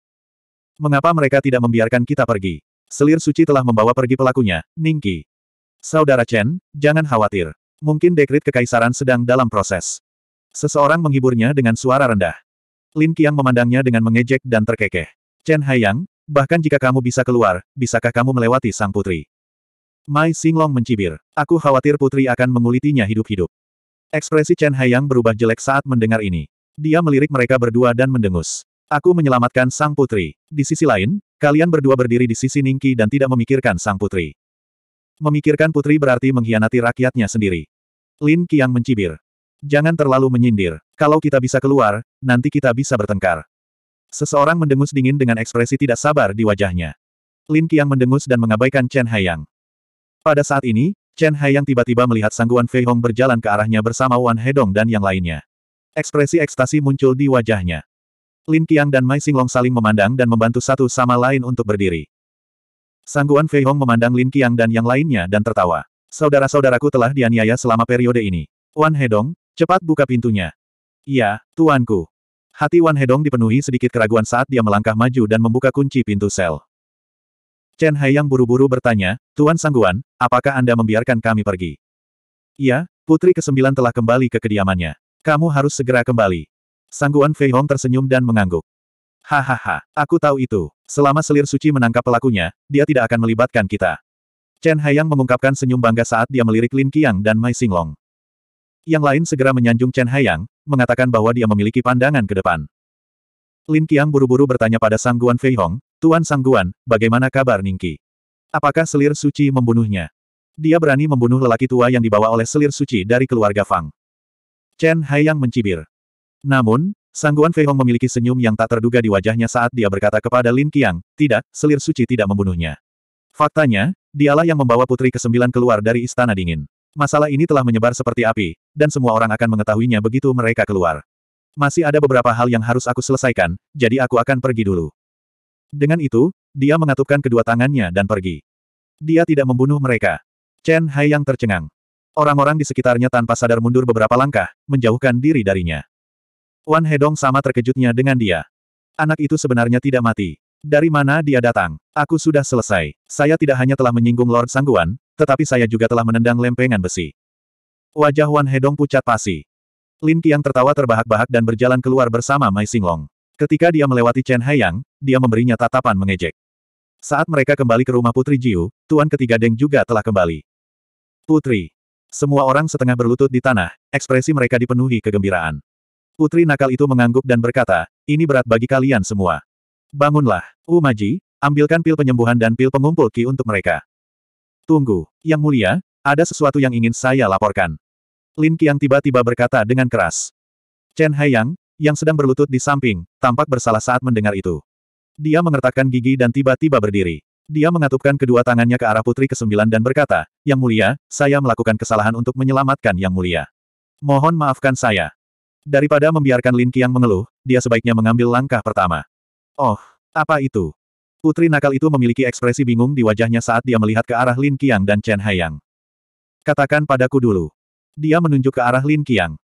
Mengapa mereka tidak membiarkan kita pergi? Selir suci telah membawa pergi pelakunya, Ningki. Saudara Chen, jangan khawatir. Mungkin dekrit kekaisaran sedang dalam proses. Seseorang menghiburnya dengan suara rendah. Lin Qiang memandangnya dengan mengejek dan terkekeh. Chen Haiyang, bahkan jika kamu bisa keluar, bisakah kamu melewati sang putri? Mai Singlong mencibir. Aku khawatir putri akan mengulitinya hidup-hidup. Ekspresi Chen Haiyang berubah jelek saat mendengar ini. Dia melirik mereka berdua dan mendengus. Aku menyelamatkan sang putri. Di sisi lain, kalian berdua berdiri di sisi Ningki dan tidak memikirkan sang putri. Memikirkan putri berarti mengkhianati rakyatnya sendiri. Lin Qiang mencibir. Jangan terlalu menyindir. Kalau kita bisa keluar, nanti kita bisa bertengkar. Seseorang mendengus dingin dengan ekspresi tidak sabar di wajahnya. Lin Qiang mendengus dan mengabaikan Chen Haiyang. Pada saat ini, Chen Hai yang tiba-tiba melihat Sangguan Fei Hong berjalan ke arahnya bersama Wan Hedong dan yang lainnya. Ekspresi ekstasi muncul di wajahnya. Lin Qiang dan Mai Singlong saling memandang dan membantu satu sama lain untuk berdiri. Sangguan Fei Hong memandang Lin Qiang dan yang lainnya dan tertawa. Saudara-saudaraku telah dianiaya selama periode ini. Wan Hedong, cepat buka pintunya. Iya, tuanku. Hati Wan Hedong dipenuhi sedikit keraguan saat dia melangkah maju dan membuka kunci pintu sel. Chen Haiyang buru-buru bertanya, Tuan Sangguan, apakah Anda membiarkan kami pergi? Iya, Putri Kesembilan telah kembali ke kediamannya. Kamu harus segera kembali. Sangguan Fei Hong tersenyum dan mengangguk. Hahaha, aku tahu itu. Selama selir suci menangkap pelakunya, dia tidak akan melibatkan kita. Chen Haiyang mengungkapkan senyum bangga saat dia melirik Lin Qiang dan Mai Xinglong. Yang lain segera menyanjung Chen Haiyang, mengatakan bahwa dia memiliki pandangan ke depan. Lin Qiang buru-buru bertanya pada Sangguan Fei Hong. Tuan Sangguan, bagaimana kabar Ningki? Apakah selir suci membunuhnya? Dia berani membunuh lelaki tua yang dibawa oleh selir suci dari keluarga Fang. Chen Haiyang mencibir. Namun, Sangguan Feihong memiliki senyum yang tak terduga di wajahnya saat dia berkata kepada Lin Qiang, tidak, selir suci tidak membunuhnya. Faktanya, dialah yang membawa putri kesembilan keluar dari istana dingin. Masalah ini telah menyebar seperti api, dan semua orang akan mengetahuinya begitu mereka keluar. Masih ada beberapa hal yang harus aku selesaikan, jadi aku akan pergi dulu. Dengan itu, dia mengatupkan kedua tangannya dan pergi. Dia tidak membunuh mereka. Chen Hai yang tercengang. Orang-orang di sekitarnya tanpa sadar mundur beberapa langkah, menjauhkan diri darinya. Wan Hedong sama terkejutnya dengan dia. Anak itu sebenarnya tidak mati. Dari mana dia datang? Aku sudah selesai. Saya tidak hanya telah menyinggung Lord Sangguan, tetapi saya juga telah menendang lempengan besi. Wajah Wan Hedong pucat pasi. Lin Qiang tertawa terbahak-bahak dan berjalan keluar bersama Mai Singlong. Ketika dia melewati Chen Haiyang, dia memberinya tatapan mengejek. Saat mereka kembali ke rumah Putri Jiu, Tuan ketiga Deng juga telah kembali. Putri. Semua orang setengah berlutut di tanah, ekspresi mereka dipenuhi kegembiraan. Putri nakal itu mengangguk dan berkata, ini berat bagi kalian semua. Bangunlah, Umaji, ambilkan pil penyembuhan dan pil pengumpul ki untuk mereka. Tunggu, Yang Mulia, ada sesuatu yang ingin saya laporkan. Lin Qiang tiba-tiba berkata dengan keras. Chen Haiyang, yang sedang berlutut di samping, tampak bersalah saat mendengar itu. Dia mengertakkan gigi dan tiba-tiba berdiri. Dia mengatupkan kedua tangannya ke arah Putri Kesembilan dan berkata, Yang mulia, saya melakukan kesalahan untuk menyelamatkan Yang mulia. Mohon maafkan saya. Daripada membiarkan Lin Qiang mengeluh, dia sebaiknya mengambil langkah pertama. Oh, apa itu? Putri nakal itu memiliki ekspresi bingung di wajahnya saat dia melihat ke arah Lin Qiang dan Chen Haiyang. Katakan padaku dulu. Dia menunjuk ke arah Lin Qiang.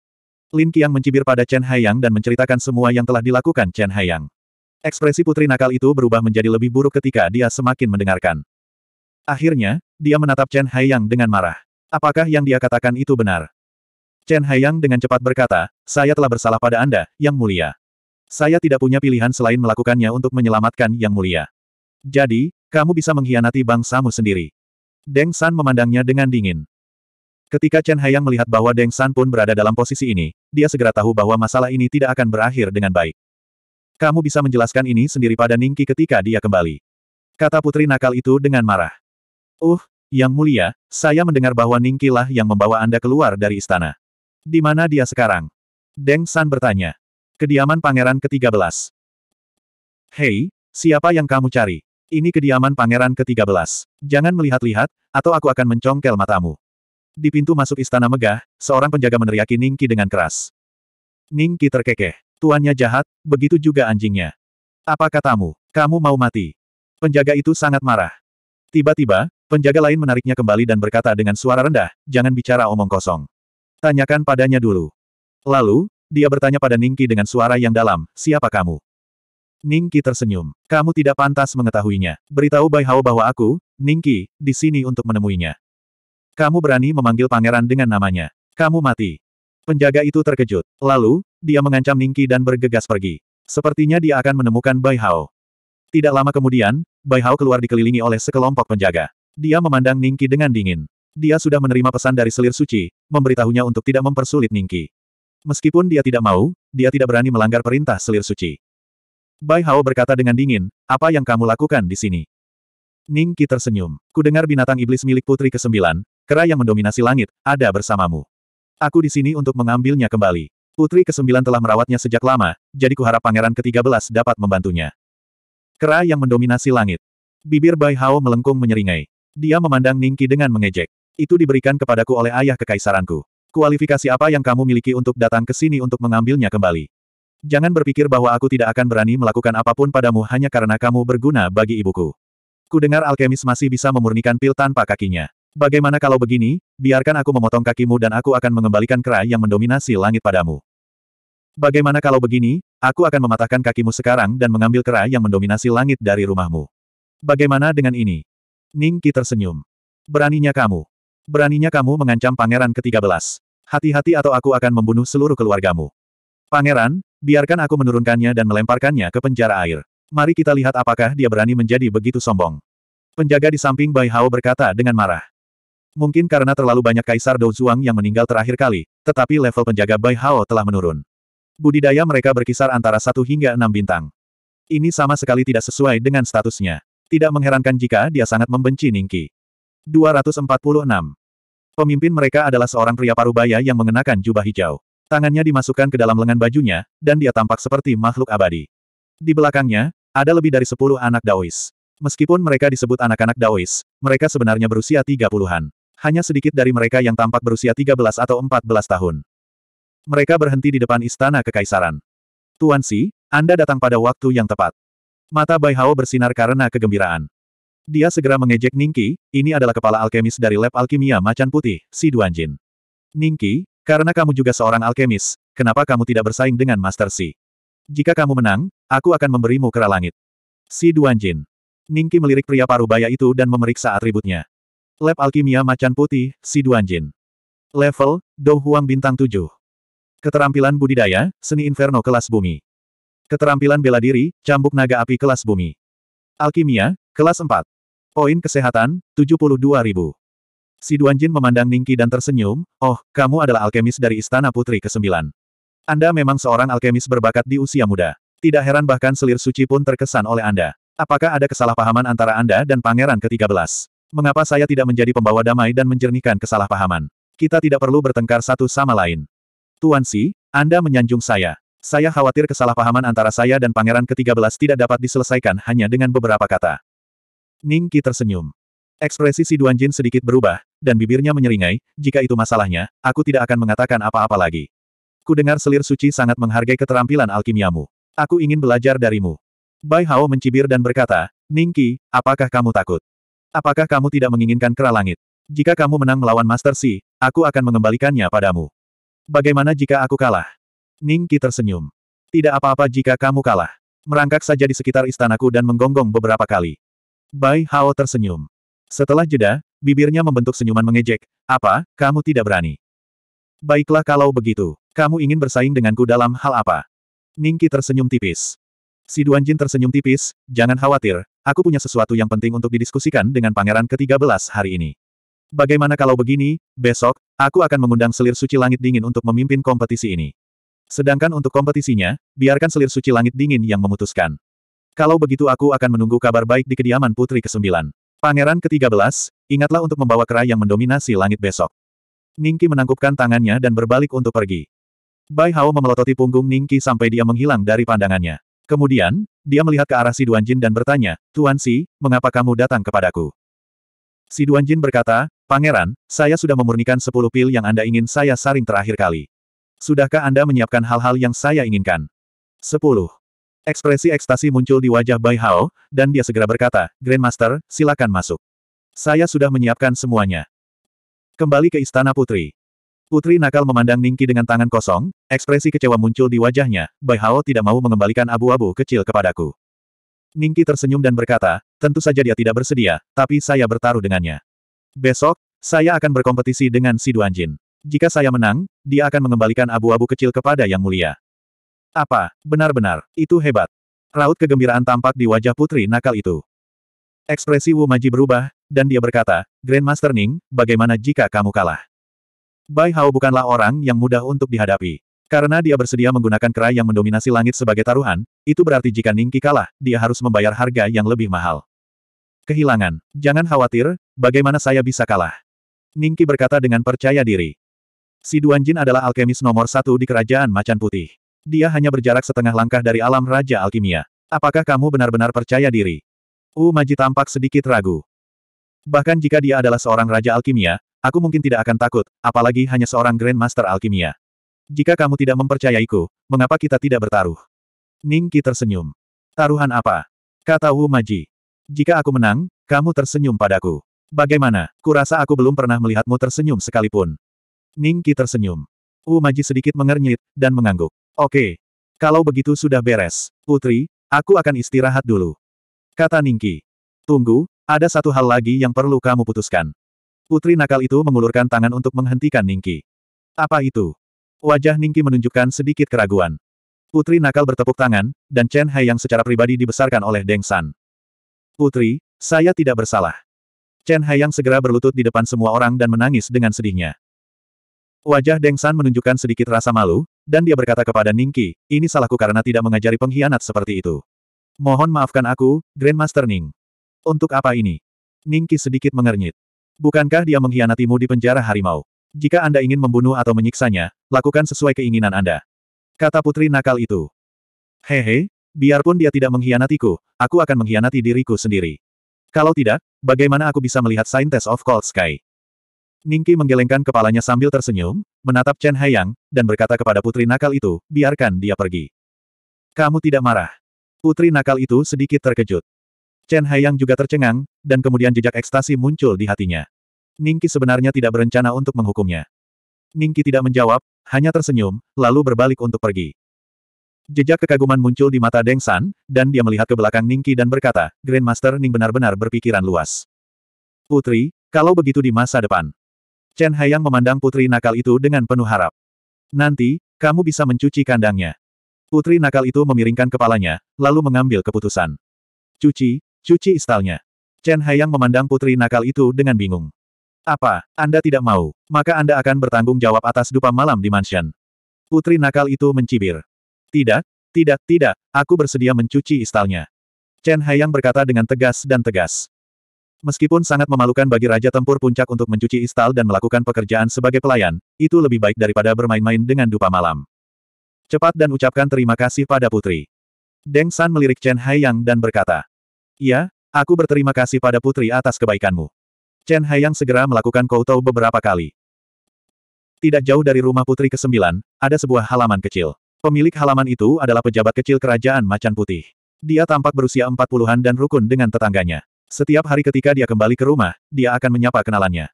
Lin Qiang mencibir pada Chen Haiyang dan menceritakan semua yang telah dilakukan Chen Haiyang. Ekspresi putri nakal itu berubah menjadi lebih buruk ketika dia semakin mendengarkan. Akhirnya, dia menatap Chen Haiyang dengan marah. Apakah yang dia katakan itu benar? Chen Haiyang dengan cepat berkata, saya telah bersalah pada Anda, Yang Mulia. Saya tidak punya pilihan selain melakukannya untuk menyelamatkan Yang Mulia. Jadi, kamu bisa mengkhianati bangsamu sendiri. Deng San memandangnya dengan dingin. Ketika Chen Haiyang melihat bahwa Deng San pun berada dalam posisi ini, dia segera tahu bahwa masalah ini tidak akan berakhir dengan baik. Kamu bisa menjelaskan ini sendiri pada Ningki ketika dia kembali. Kata putri nakal itu dengan marah. Uh, yang mulia, saya mendengar bahwa Ningki lah yang membawa Anda keluar dari istana. Di mana dia sekarang? Deng San bertanya. Kediaman pangeran ke-13. Hei, siapa yang kamu cari? Ini kediaman pangeran ke-13. Jangan melihat-lihat, atau aku akan mencongkel matamu. Di pintu masuk istana megah, seorang penjaga meneriaki Ningki dengan keras. Ningki terkekeh. Tuannya jahat, begitu juga anjingnya. Apa katamu? Kamu mau mati? Penjaga itu sangat marah. Tiba-tiba, penjaga lain menariknya kembali dan berkata dengan suara rendah, jangan bicara omong kosong. Tanyakan padanya dulu. Lalu, dia bertanya pada Ningki dengan suara yang dalam, siapa kamu? Ningki tersenyum. Kamu tidak pantas mengetahuinya. Beritahu Bai Hao bahwa aku, Ningki, di sini untuk menemuinya. Kamu berani memanggil pangeran dengan namanya. Kamu mati. Penjaga itu terkejut. Lalu, dia mengancam Ningki dan bergegas pergi. Sepertinya dia akan menemukan Bai Hao. Tidak lama kemudian, Bai Hao keluar dikelilingi oleh sekelompok penjaga. Dia memandang Ningki dengan dingin. Dia sudah menerima pesan dari selir suci, memberitahunya untuk tidak mempersulit Ningki. Meskipun dia tidak mau, dia tidak berani melanggar perintah selir suci. Bai Hao berkata dengan dingin, apa yang kamu lakukan di sini? Ningki tersenyum. Kudengar binatang iblis milik putri kesembilan, Kera yang mendominasi langit, ada bersamamu. Aku di sini untuk mengambilnya kembali. Putri ke-9 telah merawatnya sejak lama, jadi kuharap pangeran ke-13 dapat membantunya. Kera yang mendominasi langit. Bibir Bai Hao melengkung menyeringai. Dia memandang Ningki dengan mengejek. Itu diberikan kepadaku oleh ayah kekaisaranku. Kualifikasi apa yang kamu miliki untuk datang ke sini untuk mengambilnya kembali? Jangan berpikir bahwa aku tidak akan berani melakukan apapun padamu hanya karena kamu berguna bagi ibuku. Ku dengar alkemis masih bisa memurnikan pil tanpa kakinya. Bagaimana kalau begini, biarkan aku memotong kakimu dan aku akan mengembalikan kera yang mendominasi langit padamu. Bagaimana kalau begini, aku akan mematahkan kakimu sekarang dan mengambil kera yang mendominasi langit dari rumahmu. Bagaimana dengan ini? Ning Qi tersenyum. Beraninya kamu. Beraninya kamu mengancam pangeran ke-13. Hati-hati atau aku akan membunuh seluruh keluargamu. Pangeran, biarkan aku menurunkannya dan melemparkannya ke penjara air. Mari kita lihat apakah dia berani menjadi begitu sombong. Penjaga di samping Bai Hao berkata dengan marah. Mungkin karena terlalu banyak Kaisar Dou Zhuang yang meninggal terakhir kali, tetapi level penjaga Bai Hao telah menurun. Budidaya mereka berkisar antara satu hingga enam bintang. Ini sama sekali tidak sesuai dengan statusnya. Tidak mengherankan jika dia sangat membenci Ningki. 246. Pemimpin mereka adalah seorang pria parubaya yang mengenakan jubah hijau. Tangannya dimasukkan ke dalam lengan bajunya, dan dia tampak seperti makhluk abadi. Di belakangnya, ada lebih dari sepuluh anak Daois. Meskipun mereka disebut anak-anak Daois, mereka sebenarnya berusia tiga puluhan hanya sedikit dari mereka yang tampak berusia 13 atau 14 tahun. Mereka berhenti di depan istana kekaisaran. Tuan Si, Anda datang pada waktu yang tepat. Mata Bai Hao bersinar karena kegembiraan. Dia segera mengejek Ningki, ini adalah kepala alkemis dari lab alkimia macan putih, si Duan Jin. Ningki, karena kamu juga seorang alkemis, kenapa kamu tidak bersaing dengan Master Si? Jika kamu menang, aku akan memberimu kera langit. Si Duan Jin. Ningki melirik pria paruh baya itu dan memeriksa atributnya. Lab Alkimia Macan Putih, Siduanjin. Level, Dou Huang Bintang 7. Keterampilan Budidaya, Seni Inferno Kelas Bumi. Keterampilan Bela Diri, Cambuk Naga Api Kelas Bumi. Alkimia, Kelas 4. Poin Kesehatan, 72.000. Siduanjin memandang Ningki dan tersenyum, oh, kamu adalah alkemis dari Istana Putri ke-9. Anda memang seorang alkemis berbakat di usia muda. Tidak heran bahkan selir suci pun terkesan oleh Anda. Apakah ada kesalahpahaman antara Anda dan Pangeran ke-13? Mengapa saya tidak menjadi pembawa damai dan menjernihkan kesalahpahaman? Kita tidak perlu bertengkar satu sama lain. Tuan Si, Anda menyanjung saya. Saya khawatir kesalahpahaman antara saya dan Pangeran ke-13 tidak dapat diselesaikan hanya dengan beberapa kata. Ning Qi tersenyum. Ekspresi si Duan Jin sedikit berubah, dan bibirnya menyeringai, jika itu masalahnya, aku tidak akan mengatakan apa-apa lagi. dengar selir suci sangat menghargai keterampilan alkimiamu. Aku ingin belajar darimu. Bai Hao mencibir dan berkata, Ning Qi, apakah kamu takut? Apakah kamu tidak menginginkan kera langit? Jika kamu menang melawan Master Si, aku akan mengembalikannya padamu. Bagaimana jika aku kalah? Ning Qi tersenyum. Tidak apa-apa jika kamu kalah. Merangkak saja di sekitar istanaku dan menggonggong beberapa kali. Bai Hao tersenyum. Setelah jeda, bibirnya membentuk senyuman mengejek. Apa, kamu tidak berani? Baiklah kalau begitu. Kamu ingin bersaing denganku dalam hal apa? Ning Qi tersenyum tipis. Si Jin tersenyum tipis, jangan khawatir, aku punya sesuatu yang penting untuk didiskusikan dengan pangeran ke-13 hari ini. Bagaimana kalau begini, besok, aku akan mengundang selir suci langit dingin untuk memimpin kompetisi ini. Sedangkan untuk kompetisinya, biarkan selir suci langit dingin yang memutuskan. Kalau begitu aku akan menunggu kabar baik di kediaman Putri ke-9. Pangeran ke-13, ingatlah untuk membawa kera yang mendominasi langit besok. Ningki menangkupkan tangannya dan berbalik untuk pergi. Bai Hao memelototi punggung Ningki sampai dia menghilang dari pandangannya. Kemudian, dia melihat ke arah si Jin dan bertanya, Tuan Si, mengapa kamu datang kepadaku? Si Jin berkata, Pangeran, saya sudah memurnikan sepuluh pil yang Anda ingin saya saring terakhir kali. Sudahkah Anda menyiapkan hal-hal yang saya inginkan? Sepuluh. Ekspresi ekstasi muncul di wajah Bai Hao, dan dia segera berkata, Grandmaster, silakan masuk. Saya sudah menyiapkan semuanya. Kembali ke Istana Putri. Putri nakal memandang Ningki dengan tangan kosong, ekspresi kecewa muncul di wajahnya, Bai Hao tidak mau mengembalikan abu-abu kecil kepadaku. Ningki tersenyum dan berkata, tentu saja dia tidak bersedia, tapi saya bertaruh dengannya. Besok, saya akan berkompetisi dengan si Duanjin. Jika saya menang, dia akan mengembalikan abu-abu kecil kepada Yang Mulia. Apa, benar-benar, itu hebat. Raut kegembiraan tampak di wajah putri nakal itu. Ekspresi Wu Maji berubah, dan dia berkata, Grandmaster Ning, bagaimana jika kamu kalah? Bai Hao bukanlah orang yang mudah untuk dihadapi. Karena dia bersedia menggunakan kera yang mendominasi langit sebagai taruhan, itu berarti jika Ningki kalah, dia harus membayar harga yang lebih mahal. Kehilangan. Jangan khawatir, bagaimana saya bisa kalah? Ningki berkata dengan percaya diri. Si Jin adalah alkemis nomor satu di kerajaan macan putih. Dia hanya berjarak setengah langkah dari alam Raja Alkimia. Apakah kamu benar-benar percaya diri? U Maji tampak sedikit ragu. Bahkan jika dia adalah seorang Raja Alkimia, aku mungkin tidak akan takut, apalagi hanya seorang Grandmaster Alkimia. Jika kamu tidak mempercayaiku, mengapa kita tidak bertaruh? Ning Qi tersenyum. Taruhan apa? Kata Wu Maji. Jika aku menang, kamu tersenyum padaku. Bagaimana, kurasa aku belum pernah melihatmu tersenyum sekalipun. Ning Qi tersenyum. Wu Maji sedikit mengernyit, dan mengangguk. Oke. Kalau begitu sudah beres, putri, aku akan istirahat dulu. Kata Ning Qi. Tunggu, ada satu hal lagi yang perlu kamu putuskan. Putri nakal itu mengulurkan tangan untuk menghentikan Ningki. Apa itu? Wajah Ningki menunjukkan sedikit keraguan. Putri nakal bertepuk tangan, dan Chen Hai yang secara pribadi dibesarkan oleh Deng San. Putri, saya tidak bersalah. Chen Hai yang segera berlutut di depan semua orang dan menangis dengan sedihnya. Wajah Deng San menunjukkan sedikit rasa malu, dan dia berkata kepada Ningki, ini salahku karena tidak mengajari pengkhianat seperti itu. Mohon maafkan aku, Grandmaster Ning. Untuk apa ini? Ningki sedikit mengernyit. Bukankah dia mengkhianatimu di penjara harimau? Jika Anda ingin membunuh atau menyiksanya, lakukan sesuai keinginan Anda. Kata putri nakal itu. Hehe, biarpun dia tidak mengkhianatiku, aku akan mengkhianati diriku sendiri. Kalau tidak, bagaimana aku bisa melihat Scientist of Cold Sky? Ningki menggelengkan kepalanya sambil tersenyum, menatap Chen Haiyang, dan berkata kepada putri nakal itu, biarkan dia pergi. Kamu tidak marah. Putri nakal itu sedikit terkejut. Chen Haiyang juga tercengang, dan kemudian jejak ekstasi muncul di hatinya. Ningki sebenarnya tidak berencana untuk menghukumnya. Ningki tidak menjawab, hanya tersenyum, lalu berbalik untuk pergi. Jejak kekaguman muncul di mata Deng San, dan dia melihat ke belakang Ningki dan berkata, Grandmaster Ning benar-benar berpikiran luas. Putri, kalau begitu di masa depan. Chen Haiyang memandang putri nakal itu dengan penuh harap. Nanti, kamu bisa mencuci kandangnya. Putri nakal itu memiringkan kepalanya, lalu mengambil keputusan. Cuci, Cuci istalnya. Chen Haiyang memandang putri nakal itu dengan bingung. Apa, Anda tidak mau? Maka Anda akan bertanggung jawab atas dupa malam di mansion. Putri nakal itu mencibir. Tidak, tidak, tidak, aku bersedia mencuci istalnya. Chen Haiyang berkata dengan tegas dan tegas. Meskipun sangat memalukan bagi Raja Tempur Puncak untuk mencuci istal dan melakukan pekerjaan sebagai pelayan, itu lebih baik daripada bermain-main dengan dupa malam. Cepat dan ucapkan terima kasih pada putri. Deng San melirik Chen Haiyang dan berkata, Ya, aku berterima kasih pada putri atas kebaikanmu. Chen Haiyang segera melakukan koutou beberapa kali. Tidak jauh dari rumah putri ke-9, ada sebuah halaman kecil. Pemilik halaman itu adalah pejabat kecil kerajaan macan putih. Dia tampak berusia empat puluhan dan rukun dengan tetangganya. Setiap hari ketika dia kembali ke rumah, dia akan menyapa kenalannya.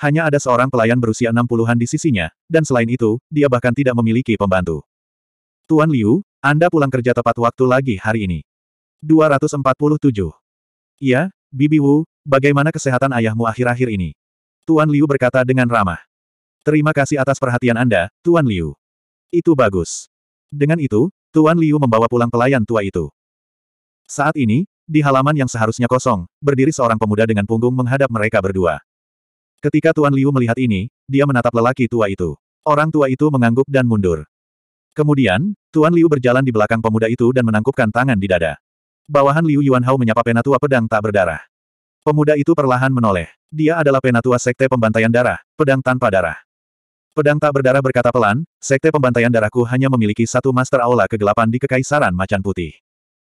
Hanya ada seorang pelayan berusia enam puluhan di sisinya, dan selain itu, dia bahkan tidak memiliki pembantu. Tuan Liu, Anda pulang kerja tepat waktu lagi hari ini. 247. Ya, Bibi Wu, bagaimana kesehatan ayahmu akhir-akhir ini? Tuan Liu berkata dengan ramah. Terima kasih atas perhatian Anda, Tuan Liu. Itu bagus. Dengan itu, Tuan Liu membawa pulang pelayan tua itu. Saat ini, di halaman yang seharusnya kosong, berdiri seorang pemuda dengan punggung menghadap mereka berdua. Ketika Tuan Liu melihat ini, dia menatap lelaki tua itu. Orang tua itu mengangguk dan mundur. Kemudian, Tuan Liu berjalan di belakang pemuda itu dan menangkupkan tangan di dada. Bawahan Liu Yuanhao menyapa penatua pedang tak berdarah. Pemuda itu perlahan menoleh. Dia adalah penatua sekte pembantaian darah, pedang tanpa darah. Pedang tak berdarah berkata pelan, sekte pembantaian darahku hanya memiliki satu master aula kegelapan di Kekaisaran Macan Putih.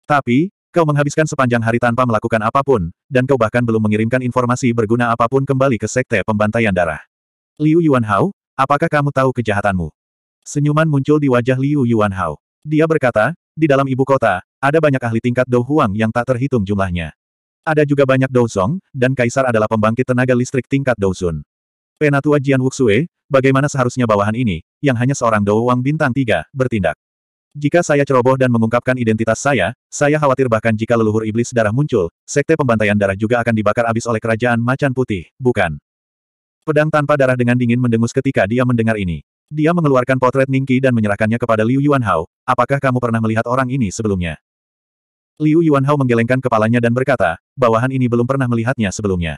Tapi, kau menghabiskan sepanjang hari tanpa melakukan apapun, dan kau bahkan belum mengirimkan informasi berguna apapun kembali ke sekte pembantaian darah. Liu Yuanhao, apakah kamu tahu kejahatanmu? Senyuman muncul di wajah Liu Yuanhao. Dia berkata, di dalam ibu kota, ada banyak ahli tingkat Dou Huang yang tak terhitung jumlahnya. Ada juga banyak Dou Song, dan Kaisar adalah pembangkit tenaga listrik tingkat Dou Sun. Penatua Jian Wuxue, bagaimana seharusnya bawahan ini, yang hanya seorang Dou Wang bintang tiga, bertindak. Jika saya ceroboh dan mengungkapkan identitas saya, saya khawatir bahkan jika leluhur iblis darah muncul, sekte pembantaian darah juga akan dibakar habis oleh kerajaan macan putih, bukan? Pedang tanpa darah dengan dingin mendengus ketika dia mendengar ini. Dia mengeluarkan potret Ningki dan menyerahkannya kepada Liu Yuanhao, apakah kamu pernah melihat orang ini sebelumnya? Liu Yuanhao menggelengkan kepalanya dan berkata, bawahan ini belum pernah melihatnya sebelumnya.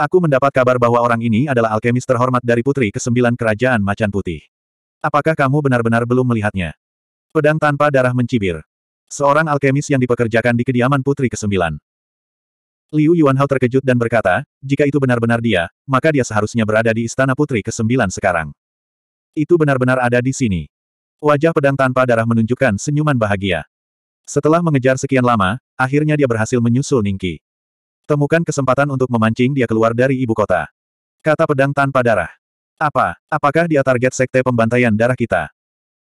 Aku mendapat kabar bahwa orang ini adalah alkemis terhormat dari putri kesembilan kerajaan macan putih. Apakah kamu benar-benar belum melihatnya? Pedang tanpa darah mencibir. Seorang alkemis yang dipekerjakan di kediaman putri kesembilan. Liu Yuanhao terkejut dan berkata, jika itu benar-benar dia, maka dia seharusnya berada di istana putri kesembilan sekarang. Itu benar-benar ada di sini. Wajah pedang tanpa darah menunjukkan senyuman bahagia. Setelah mengejar sekian lama, akhirnya dia berhasil menyusul Ningki. Temukan kesempatan untuk memancing dia keluar dari ibu kota. Kata pedang tanpa darah. Apa? Apakah dia target sekte pembantaian darah kita?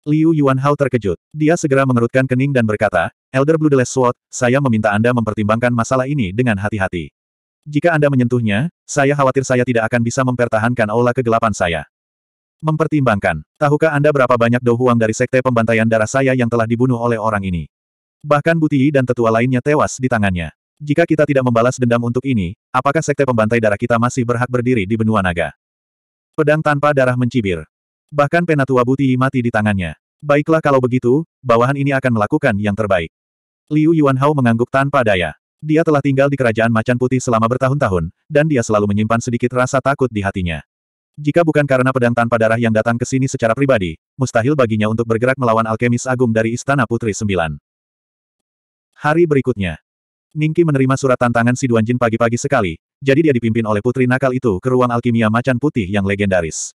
Liu Yuanhao terkejut. Dia segera mengerutkan kening dan berkata, Elder Bloodless Sword, saya meminta Anda mempertimbangkan masalah ini dengan hati-hati. Jika Anda menyentuhnya, saya khawatir saya tidak akan bisa mempertahankan aula kegelapan saya. Mempertimbangkan, tahukah Anda berapa banyak dohuang dari sekte pembantaian darah saya yang telah dibunuh oleh orang ini? Bahkan Butii dan tetua lainnya tewas di tangannya. Jika kita tidak membalas dendam untuk ini, apakah sekte pembantai darah kita masih berhak berdiri di benua naga? Pedang tanpa darah mencibir. Bahkan penatua Butii mati di tangannya. Baiklah kalau begitu, bawahan ini akan melakukan yang terbaik. Liu Yuanhao mengangguk tanpa daya. Dia telah tinggal di kerajaan macan putih selama bertahun-tahun, dan dia selalu menyimpan sedikit rasa takut di hatinya. Jika bukan karena pedang tanpa darah yang datang ke sini secara pribadi, mustahil baginya untuk bergerak melawan alkemis agung dari Istana Putri Sembilan. Hari berikutnya. Ningki menerima surat tantangan si Duanjin pagi-pagi sekali, jadi dia dipimpin oleh putri nakal itu ke ruang alkimia macan putih yang legendaris.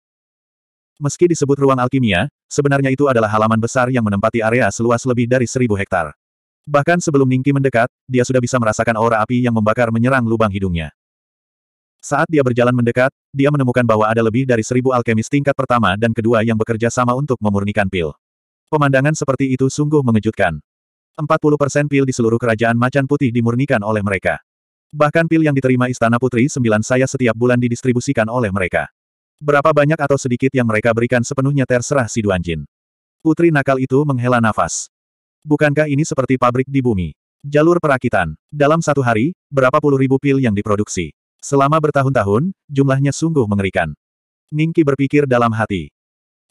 Meski disebut ruang alkimia, sebenarnya itu adalah halaman besar yang menempati area seluas lebih dari seribu hektar. Bahkan sebelum Ningki mendekat, dia sudah bisa merasakan aura api yang membakar menyerang lubang hidungnya. Saat dia berjalan mendekat, dia menemukan bahwa ada lebih dari seribu alkemis tingkat pertama dan kedua yang bekerja sama untuk memurnikan pil. Pemandangan seperti itu sungguh mengejutkan. 40% pil di seluruh kerajaan macan putih dimurnikan oleh mereka. Bahkan pil yang diterima Istana Putri Sembilan saya setiap bulan didistribusikan oleh mereka. Berapa banyak atau sedikit yang mereka berikan sepenuhnya terserah si Duanjin. Putri nakal itu menghela nafas. Bukankah ini seperti pabrik di bumi? Jalur perakitan. Dalam satu hari, berapa puluh ribu pil yang diproduksi. Selama bertahun-tahun, jumlahnya sungguh mengerikan. Ningki berpikir dalam hati.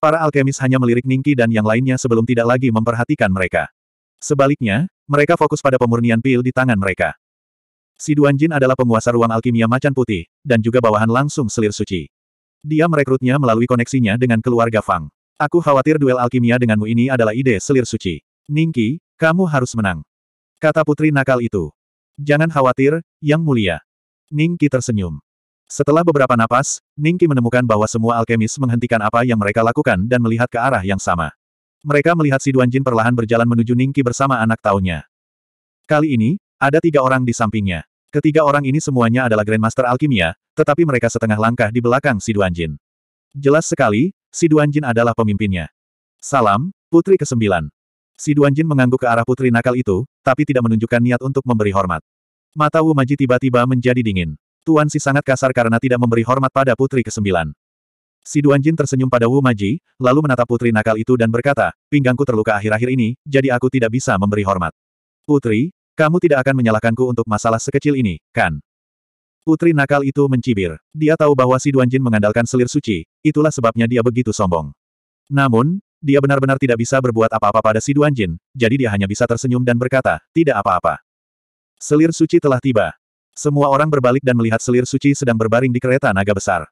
Para alkemis hanya melirik Ningki dan yang lainnya sebelum tidak lagi memperhatikan mereka. Sebaliknya, mereka fokus pada pemurnian pil di tangan mereka. Si Jin adalah penguasa ruang alkimia macan putih, dan juga bawahan langsung selir suci. Dia merekrutnya melalui koneksinya dengan keluarga Fang. Aku khawatir duel alkimia denganmu ini adalah ide selir suci. Ningki, kamu harus menang. Kata putri nakal itu. Jangan khawatir, Yang Mulia. Ningki tersenyum. Setelah beberapa napas, Ningki menemukan bahwa semua alkemis menghentikan apa yang mereka lakukan dan melihat ke arah yang sama. Mereka melihat si Jin perlahan berjalan menuju Ningki bersama anak taunya. Kali ini, ada tiga orang di sampingnya. Ketiga orang ini semuanya adalah Grandmaster Alkimia, tetapi mereka setengah langkah di belakang si Jin. Jelas sekali, si Jin adalah pemimpinnya. Salam, Putri ke-9. Si Duanjin mengangguk ke arah putri nakal itu, tapi tidak menunjukkan niat untuk memberi hormat. Mata Wu Maji tiba-tiba menjadi dingin. Tuan Si sangat kasar karena tidak memberi hormat pada putri ke-9. Si Jin tersenyum pada Wu Maji, lalu menatap putri nakal itu dan berkata, pinggangku terluka akhir-akhir ini, jadi aku tidak bisa memberi hormat. Putri, kamu tidak akan menyalahkanku untuk masalah sekecil ini, kan? Putri nakal itu mencibir. Dia tahu bahwa si Jin mengandalkan selir suci, itulah sebabnya dia begitu sombong. Namun, dia benar-benar tidak bisa berbuat apa-apa pada si Jin, jadi dia hanya bisa tersenyum dan berkata, tidak apa-apa. Selir suci telah tiba. Semua orang berbalik dan melihat selir suci sedang berbaring di kereta naga besar.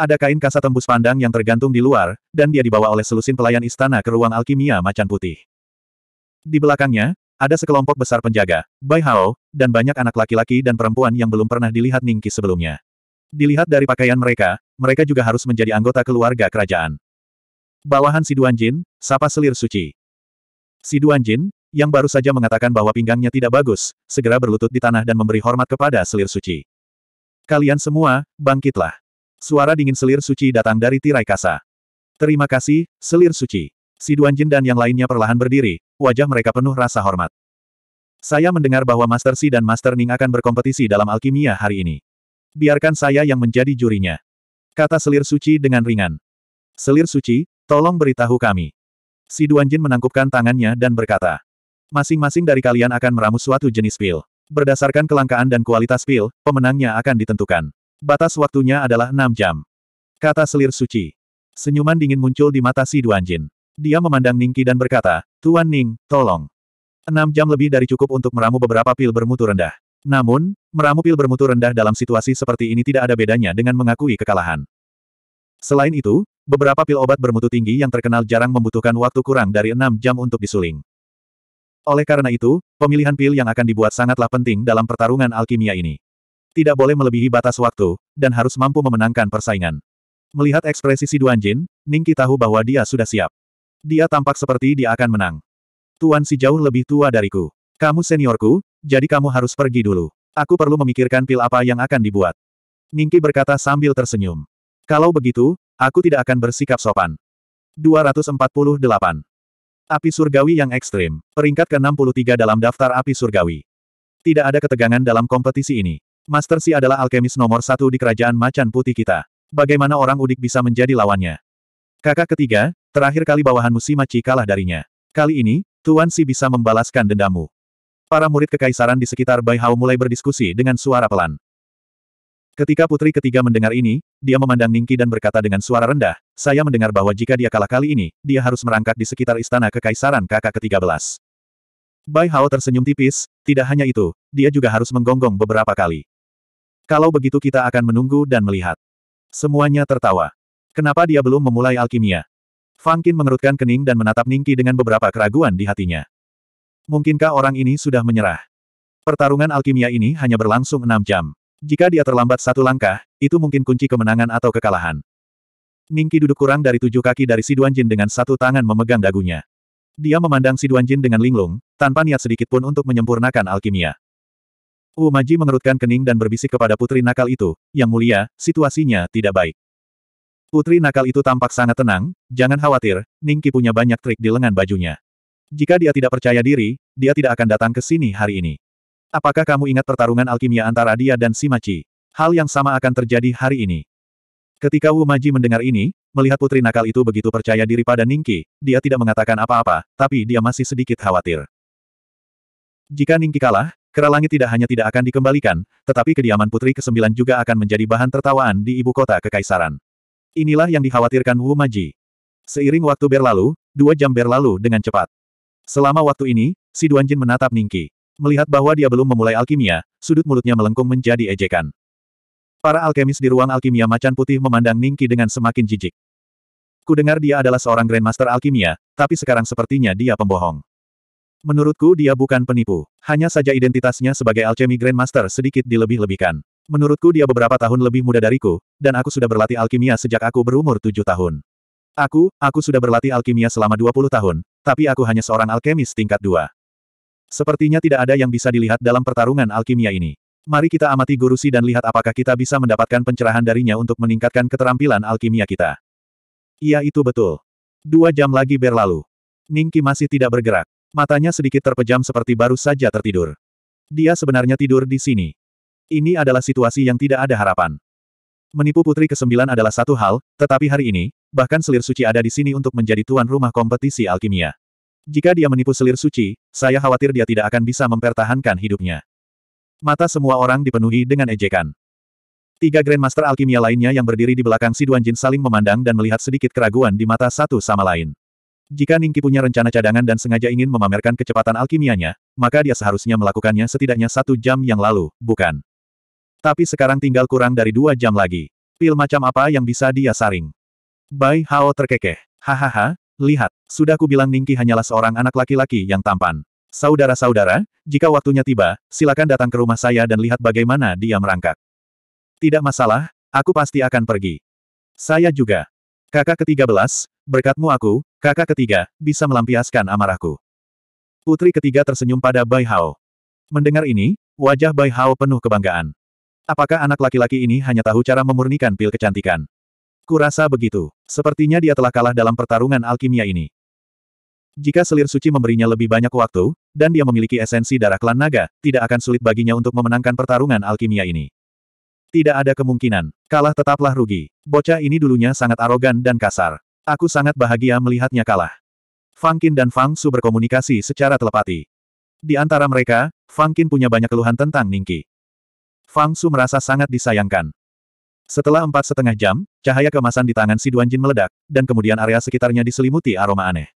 Ada kain kasa tembus pandang yang tergantung di luar, dan dia dibawa oleh selusin pelayan istana ke ruang alkimia macan putih. Di belakangnya, ada sekelompok besar penjaga, Bai Hao, dan banyak anak laki-laki dan perempuan yang belum pernah dilihat Ningki sebelumnya. Dilihat dari pakaian mereka, mereka juga harus menjadi anggota keluarga kerajaan. Bawahan Siduan Jin, sapa selir suci. Si Jin, yang baru saja mengatakan bahwa pinggangnya tidak bagus, segera berlutut di tanah dan memberi hormat kepada selir suci. Kalian semua, bangkitlah. Suara dingin selir suci datang dari tirai kasa. Terima kasih, selir suci. Si Duan Jin dan yang lainnya perlahan berdiri, wajah mereka penuh rasa hormat. Saya mendengar bahwa Master Si dan Master Ning akan berkompetisi dalam alkimia hari ini. Biarkan saya yang menjadi jurinya. Kata selir suci dengan ringan. Selir suci, tolong beritahu kami. Si Duan Jin menangkupkan tangannya dan berkata. Masing-masing dari kalian akan meramu suatu jenis pil. Berdasarkan kelangkaan dan kualitas pil, pemenangnya akan ditentukan. Batas waktunya adalah enam jam. Kata selir suci. Senyuman dingin muncul di mata si Duanjin. Dia memandang Ningki dan berkata, Tuan Ning, tolong. Enam jam lebih dari cukup untuk meramu beberapa pil bermutu rendah. Namun, meramu pil bermutu rendah dalam situasi seperti ini tidak ada bedanya dengan mengakui kekalahan. Selain itu, beberapa pil obat bermutu tinggi yang terkenal jarang membutuhkan waktu kurang dari enam jam untuk disuling. Oleh karena itu, pemilihan pil yang akan dibuat sangatlah penting dalam pertarungan alkimia ini tidak boleh melebihi batas waktu, dan harus mampu memenangkan persaingan. Melihat ekspresi si Jin, Ningki tahu bahwa dia sudah siap. Dia tampak seperti dia akan menang. Tuan si jauh lebih tua dariku. Kamu seniorku, jadi kamu harus pergi dulu. Aku perlu memikirkan pil apa yang akan dibuat. Ningki berkata sambil tersenyum. Kalau begitu, aku tidak akan bersikap sopan. 248. Api surgawi yang ekstrim, peringkat ke-63 dalam daftar api surgawi. Tidak ada ketegangan dalam kompetisi ini. Master Si adalah alkemis nomor satu di kerajaan macan putih kita. Bagaimana orang udik bisa menjadi lawannya? Kakak ketiga, terakhir kali bawahanmu Si Maci kalah darinya. Kali ini, Tuan Si bisa membalaskan dendammu. Para murid kekaisaran di sekitar Bai Hao mulai berdiskusi dengan suara pelan. Ketika putri ketiga mendengar ini, dia memandang Ningki dan berkata dengan suara rendah, saya mendengar bahwa jika dia kalah kali ini, dia harus merangkak di sekitar istana kekaisaran kakak ketiga belas." Bai Hao tersenyum tipis, tidak hanya itu, dia juga harus menggonggong beberapa kali. Kalau begitu kita akan menunggu dan melihat. Semuanya tertawa. Kenapa dia belum memulai alkimia? Fang Qin mengerutkan kening dan menatap Ningki dengan beberapa keraguan di hatinya. Mungkinkah orang ini sudah menyerah? Pertarungan alkimia ini hanya berlangsung enam jam. Jika dia terlambat satu langkah, itu mungkin kunci kemenangan atau kekalahan. Ningki duduk kurang dari tujuh kaki dari Siduan Jin dengan satu tangan memegang dagunya. Dia memandang Siduan Jin dengan linglung, tanpa niat sedikit pun untuk menyempurnakan alkimia. Wu Maji mengerutkan kening dan berbisik kepada putri nakal itu, yang mulia, situasinya tidak baik. Putri nakal itu tampak sangat tenang, jangan khawatir, Ningki punya banyak trik di lengan bajunya. Jika dia tidak percaya diri, dia tidak akan datang ke sini hari ini. Apakah kamu ingat pertarungan alkimia antara dia dan Simachi? Hal yang sama akan terjadi hari ini. Ketika Wu Maji mendengar ini, melihat putri nakal itu begitu percaya diri pada Ningki, dia tidak mengatakan apa-apa, tapi dia masih sedikit khawatir. Jika Ningki kalah, Kera langit tidak hanya tidak akan dikembalikan, tetapi kediaman putri kesembilan juga akan menjadi bahan tertawaan di ibu kota kekaisaran. Inilah yang dikhawatirkan Wu Maji. Seiring waktu berlalu, dua jam berlalu dengan cepat. Selama waktu ini, si Jin menatap Ningki. Melihat bahwa dia belum memulai alkimia, sudut mulutnya melengkung menjadi ejekan. Para alkemis di ruang alkimia macan putih memandang Ningki dengan semakin jijik. Kudengar dia adalah seorang Grandmaster alkimia, tapi sekarang sepertinya dia pembohong. Menurutku dia bukan penipu. Hanya saja identitasnya sebagai alchemy grandmaster sedikit dilebih-lebihkan. Menurutku dia beberapa tahun lebih muda dariku, dan aku sudah berlatih alkimia sejak aku berumur tujuh tahun. Aku, aku sudah berlatih alkimia selama 20 tahun, tapi aku hanya seorang alkemis tingkat dua. Sepertinya tidak ada yang bisa dilihat dalam pertarungan alkimia ini. Mari kita amati guru gurusi dan lihat apakah kita bisa mendapatkan pencerahan darinya untuk meningkatkan keterampilan alkimia kita. Iya itu betul. Dua jam lagi berlalu. Ningki masih tidak bergerak. Matanya sedikit terpejam seperti baru saja tertidur. Dia sebenarnya tidur di sini. Ini adalah situasi yang tidak ada harapan. Menipu putri kesembilan adalah satu hal, tetapi hari ini, bahkan selir suci ada di sini untuk menjadi tuan rumah kompetisi alkimia. Jika dia menipu selir suci, saya khawatir dia tidak akan bisa mempertahankan hidupnya. Mata semua orang dipenuhi dengan ejekan. Tiga Grandmaster alkimia lainnya yang berdiri di belakang si Jin saling memandang dan melihat sedikit keraguan di mata satu sama lain. Jika Ningki punya rencana cadangan dan sengaja ingin memamerkan kecepatan alkimianya, maka dia seharusnya melakukannya setidaknya satu jam yang lalu, bukan? Tapi sekarang tinggal kurang dari dua jam lagi. Pil macam apa yang bisa dia saring? Bai Hao terkekeh. Hahaha, lihat, sudah kubilang Ningki hanyalah seorang anak laki-laki yang tampan. Saudara-saudara, jika waktunya tiba, silakan datang ke rumah saya dan lihat bagaimana dia merangkak. Tidak masalah, aku pasti akan pergi. Saya juga. Kakak ketiga belas, berkatmu aku, kakak ketiga, bisa melampiaskan amarahku. Putri ketiga tersenyum pada Bai Hao. Mendengar ini, wajah Bai Hao penuh kebanggaan. Apakah anak laki-laki ini hanya tahu cara memurnikan pil kecantikan? Kurasa begitu. Sepertinya dia telah kalah dalam pertarungan alkimia ini. Jika selir suci memberinya lebih banyak waktu, dan dia memiliki esensi darah klan naga, tidak akan sulit baginya untuk memenangkan pertarungan alkimia ini. Tidak ada kemungkinan. Kalah tetaplah rugi. Bocah ini dulunya sangat arogan dan kasar. Aku sangat bahagia melihatnya kalah. Fang Qin dan Fang Su berkomunikasi secara telepati. Di antara mereka, Fang Qin punya banyak keluhan tentang Ning Qi. Fang Su merasa sangat disayangkan. Setelah empat setengah jam, cahaya kemasan di tangan si Jin meledak, dan kemudian area sekitarnya diselimuti aroma aneh.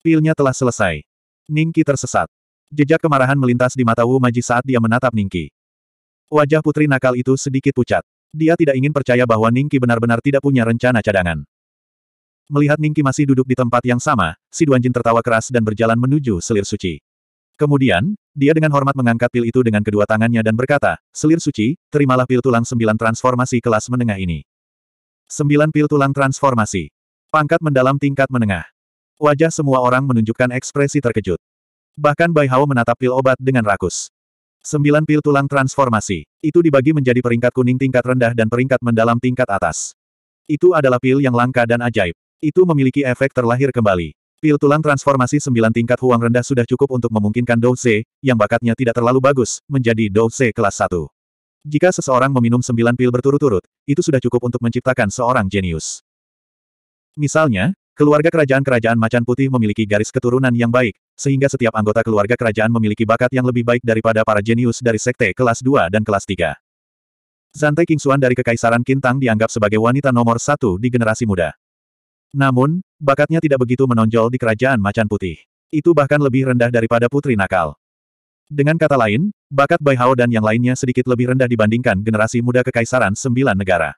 Pilnya telah selesai. Ningki tersesat. Jejak kemarahan melintas di mata Wu Maji saat dia menatap Ningki. Wajah putri nakal itu sedikit pucat. Dia tidak ingin percaya bahwa Ningki benar-benar tidak punya rencana cadangan. Melihat Ningki masih duduk di tempat yang sama, si Duanjin tertawa keras dan berjalan menuju selir suci. Kemudian, dia dengan hormat mengangkat pil itu dengan kedua tangannya dan berkata, Selir suci, terimalah pil tulang sembilan transformasi kelas menengah ini. Sembilan pil tulang transformasi. Pangkat mendalam tingkat menengah. Wajah semua orang menunjukkan ekspresi terkejut. Bahkan Bai Hao menatap pil obat dengan rakus. Sembilan pil tulang transformasi. Itu dibagi menjadi peringkat kuning tingkat rendah dan peringkat mendalam tingkat atas. Itu adalah pil yang langka dan ajaib. Itu memiliki efek terlahir kembali. Pil tulang transformasi sembilan tingkat huang rendah sudah cukup untuk memungkinkan Dou yang bakatnya tidak terlalu bagus, menjadi Dou kelas 1. Jika seseorang meminum sembilan pil berturut-turut, itu sudah cukup untuk menciptakan seorang jenius. Misalnya, keluarga kerajaan-kerajaan macan putih memiliki garis keturunan yang baik, sehingga setiap anggota keluarga kerajaan memiliki bakat yang lebih baik daripada para jenius dari sekte kelas 2 dan kelas 3. Zante Kingsuan dari Kekaisaran Kintang dianggap sebagai wanita nomor satu di generasi muda. Namun, bakatnya tidak begitu menonjol di kerajaan macan putih. Itu bahkan lebih rendah daripada putri nakal. Dengan kata lain, bakat Bai Hao dan yang lainnya sedikit lebih rendah dibandingkan generasi muda Kekaisaran Sembilan Negara.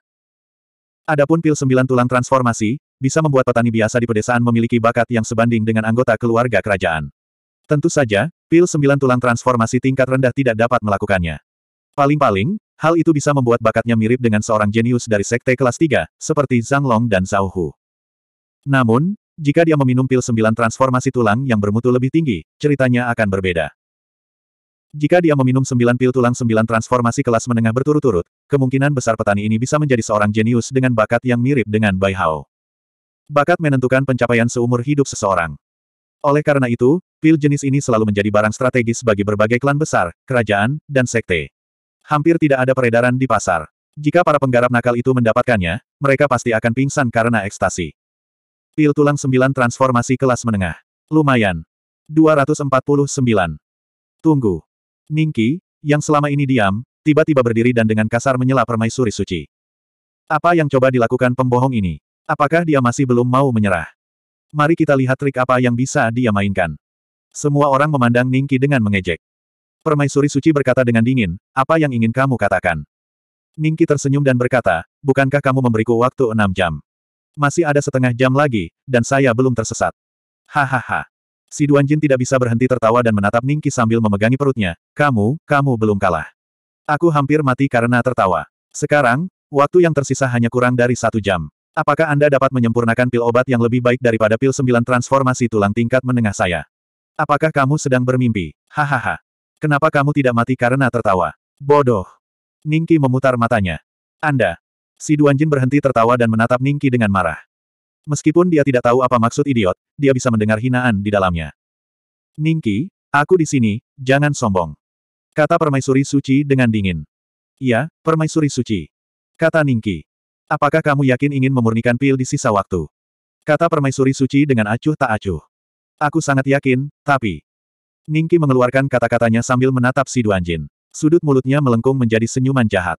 Adapun pil sembilan tulang transformasi, bisa membuat petani biasa di pedesaan memiliki bakat yang sebanding dengan anggota keluarga kerajaan. Tentu saja, pil sembilan tulang transformasi tingkat rendah tidak dapat melakukannya. Paling-paling, hal itu bisa membuat bakatnya mirip dengan seorang jenius dari sekte kelas tiga, seperti Zhang Long dan Zhao Hu. Namun, jika dia meminum pil sembilan transformasi tulang yang bermutu lebih tinggi, ceritanya akan berbeda. Jika dia meminum sembilan pil tulang sembilan transformasi kelas menengah berturut-turut, kemungkinan besar petani ini bisa menjadi seorang jenius dengan bakat yang mirip dengan Bai Hao. Bakat menentukan pencapaian seumur hidup seseorang. Oleh karena itu, pil jenis ini selalu menjadi barang strategis bagi berbagai klan besar, kerajaan, dan sekte. Hampir tidak ada peredaran di pasar. Jika para penggarap nakal itu mendapatkannya, mereka pasti akan pingsan karena ekstasi. Pil tulang 9 transformasi kelas menengah. Lumayan. 249. Tunggu. Ningki, yang selama ini diam, tiba-tiba berdiri dan dengan kasar menyela permaisuri suci. Apa yang coba dilakukan pembohong ini? Apakah dia masih belum mau menyerah? Mari kita lihat trik apa yang bisa dia mainkan. Semua orang memandang Ningki dengan mengejek. Permaisuri suci berkata dengan dingin, apa yang ingin kamu katakan? Ningki tersenyum dan berkata, bukankah kamu memberiku waktu enam jam? Masih ada setengah jam lagi, dan saya belum tersesat. Hahaha. Si Duanjin tidak bisa berhenti tertawa dan menatap Ningki sambil memegangi perutnya, kamu, kamu belum kalah. Aku hampir mati karena tertawa. Sekarang, waktu yang tersisa hanya kurang dari satu jam. Apakah Anda dapat menyempurnakan pil obat yang lebih baik daripada pil sembilan transformasi tulang tingkat menengah saya? Apakah kamu sedang bermimpi? Hahaha. Kenapa kamu tidak mati karena tertawa? Bodoh. Ningki memutar matanya. Anda. Si Duanjin berhenti tertawa dan menatap Ningki dengan marah. Meskipun dia tidak tahu apa maksud idiot, dia bisa mendengar hinaan di dalamnya. Ningki, aku di sini, jangan sombong. Kata permaisuri suci dengan dingin. Iya, permaisuri suci. Kata Ningki. Apakah kamu yakin ingin memurnikan pil di sisa waktu? Kata permaisuri suci dengan acuh tak acuh. Aku sangat yakin, tapi... Ningki mengeluarkan kata-katanya sambil menatap si Duanjin. Sudut mulutnya melengkung menjadi senyuman jahat.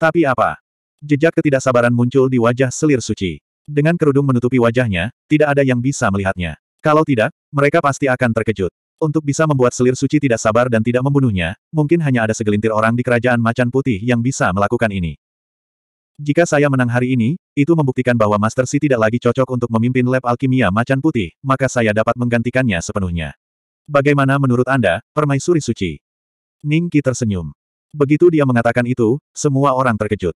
Tapi apa? Jejak ketidaksabaran muncul di wajah selir suci. Dengan kerudung menutupi wajahnya, tidak ada yang bisa melihatnya. Kalau tidak, mereka pasti akan terkejut. Untuk bisa membuat selir suci tidak sabar dan tidak membunuhnya, mungkin hanya ada segelintir orang di kerajaan macan putih yang bisa melakukan ini. Jika saya menang hari ini, itu membuktikan bahwa Master Si tidak lagi cocok untuk memimpin lab alkimia macan putih, maka saya dapat menggantikannya sepenuhnya. Bagaimana menurut Anda, Permaisuri Suci? Ningki tersenyum. Begitu dia mengatakan itu, semua orang terkejut.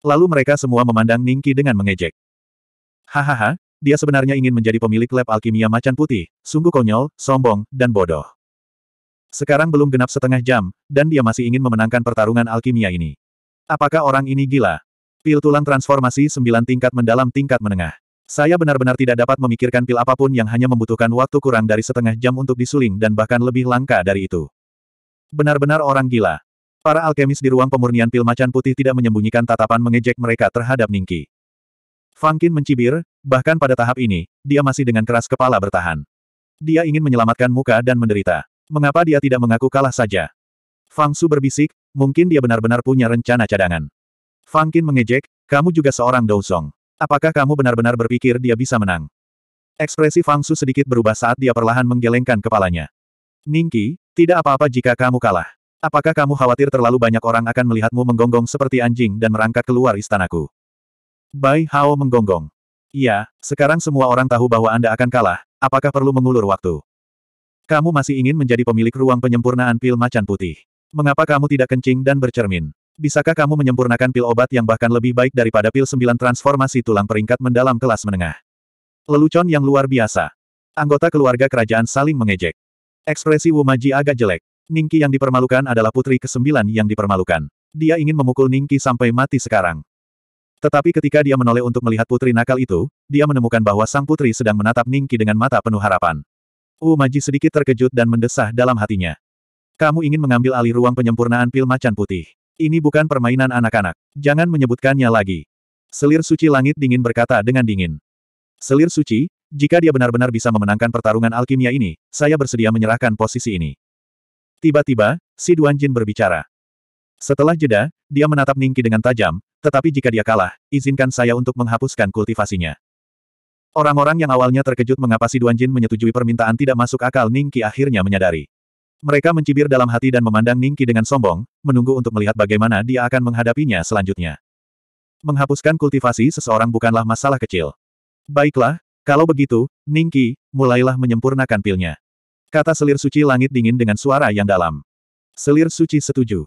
Lalu mereka semua memandang Ningki dengan mengejek. Hahaha, dia sebenarnya ingin menjadi pemilik lab alkimia macan putih, sungguh konyol, sombong, dan bodoh. Sekarang belum genap setengah jam, dan dia masih ingin memenangkan pertarungan alkimia ini. Apakah orang ini gila? Pil tulang transformasi sembilan tingkat mendalam tingkat menengah. Saya benar-benar tidak dapat memikirkan pil apapun yang hanya membutuhkan waktu kurang dari setengah jam untuk disuling dan bahkan lebih langka dari itu. Benar-benar orang gila. Para alkemis di ruang pemurnian pil macan putih tidak menyembunyikan tatapan mengejek mereka terhadap Ningki. Fangkin mencibir, bahkan pada tahap ini, dia masih dengan keras kepala bertahan. Dia ingin menyelamatkan muka dan menderita. Mengapa dia tidak mengaku kalah saja? Fang Su berbisik, mungkin dia benar-benar punya rencana cadangan. Fang Qin mengejek, kamu juga seorang Song. Apakah kamu benar-benar berpikir dia bisa menang? Ekspresi Fang Su sedikit berubah saat dia perlahan menggelengkan kepalanya. Ningki, tidak apa-apa jika kamu kalah. Apakah kamu khawatir terlalu banyak orang akan melihatmu menggonggong seperti anjing dan merangkak keluar istanaku? Bai Hao menggonggong. Iya, sekarang semua orang tahu bahwa Anda akan kalah, apakah perlu mengulur waktu? Kamu masih ingin menjadi pemilik ruang penyempurnaan pil macan putih. Mengapa kamu tidak kencing dan bercermin? Bisakah kamu menyempurnakan pil obat yang bahkan lebih baik daripada pil sembilan transformasi tulang peringkat mendalam kelas menengah? Lelucon yang luar biasa. Anggota keluarga kerajaan saling mengejek. Ekspresi Wumaji agak jelek. Ningki yang dipermalukan adalah putri ke-9 yang dipermalukan. Dia ingin memukul Ningki sampai mati sekarang. Tetapi ketika dia menoleh untuk melihat putri nakal itu, dia menemukan bahwa sang putri sedang menatap Ningki dengan mata penuh harapan. Umaji sedikit terkejut dan mendesah dalam hatinya. Kamu ingin mengambil alih ruang penyempurnaan pil macan putih. Ini bukan permainan anak-anak. Jangan menyebutkannya lagi. Selir suci langit dingin berkata dengan dingin. Selir suci, jika dia benar-benar bisa memenangkan pertarungan alkimia ini, saya bersedia menyerahkan posisi ini. Tiba-tiba, si Duan Jin berbicara. Setelah jeda, dia menatap Ningki dengan tajam, tetapi jika dia kalah, izinkan saya untuk menghapuskan kultivasinya. Orang-orang yang awalnya terkejut mengapa si Duan Jin menyetujui permintaan tidak masuk akal Ningki akhirnya menyadari. Mereka mencibir dalam hati dan memandang Ningki dengan sombong, menunggu untuk melihat bagaimana dia akan menghadapinya selanjutnya. Menghapuskan kultivasi seseorang bukanlah masalah kecil. Baiklah, kalau begitu, Ningki, mulailah menyempurnakan pilnya. Kata selir suci langit dingin dengan suara yang dalam. Selir suci setuju.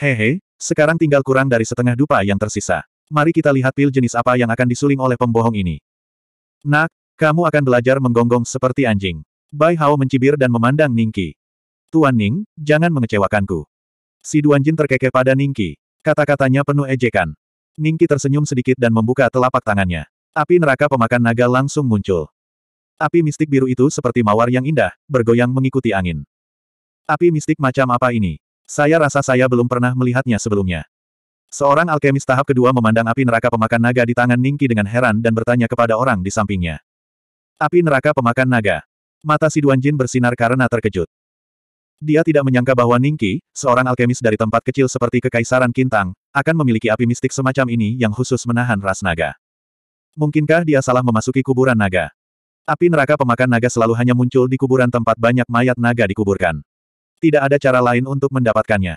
Hehe, sekarang tinggal kurang dari setengah dupa yang tersisa. Mari kita lihat pil jenis apa yang akan disuling oleh pembohong ini. Nak, kamu akan belajar menggonggong seperti anjing. Bai Hao mencibir dan memandang Ningki. Tuan Ning, jangan mengecewakanku. Si Jin terkekeh pada Ningki. Kata-katanya penuh ejekan. Ningki tersenyum sedikit dan membuka telapak tangannya. Api neraka pemakan naga langsung muncul. Api mistik biru itu seperti mawar yang indah, bergoyang mengikuti angin. Api mistik macam apa ini? Saya rasa saya belum pernah melihatnya sebelumnya. Seorang alkemis tahap kedua memandang api neraka pemakan naga di tangan Ningki dengan heran dan bertanya kepada orang di sampingnya. Api neraka pemakan naga. Mata si Jin bersinar karena terkejut. Dia tidak menyangka bahwa Ningki, seorang alkemis dari tempat kecil seperti Kekaisaran Kintang, akan memiliki api mistik semacam ini yang khusus menahan ras naga. Mungkinkah dia salah memasuki kuburan naga? Api neraka pemakan naga selalu hanya muncul di kuburan tempat banyak mayat naga dikuburkan. Tidak ada cara lain untuk mendapatkannya.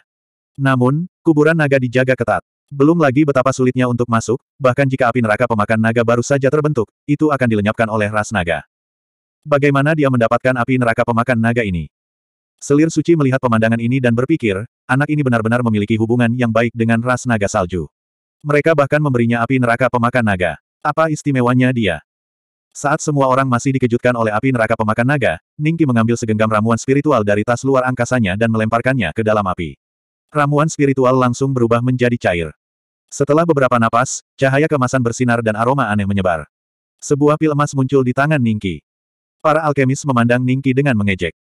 Namun, kuburan naga dijaga ketat. Belum lagi betapa sulitnya untuk masuk, bahkan jika api neraka pemakan naga baru saja terbentuk, itu akan dilenyapkan oleh ras naga. Bagaimana dia mendapatkan api neraka pemakan naga ini? Selir suci melihat pemandangan ini dan berpikir, anak ini benar-benar memiliki hubungan yang baik dengan ras naga salju. Mereka bahkan memberinya api neraka pemakan naga. Apa istimewanya dia? Saat semua orang masih dikejutkan oleh api neraka pemakan naga, Ningki mengambil segenggam ramuan spiritual dari tas luar angkasanya dan melemparkannya ke dalam api. Ramuan spiritual langsung berubah menjadi cair. Setelah beberapa napas, cahaya kemasan bersinar dan aroma aneh menyebar. Sebuah pil emas muncul di tangan Ningki. Para alkemis memandang Ningki dengan mengejek.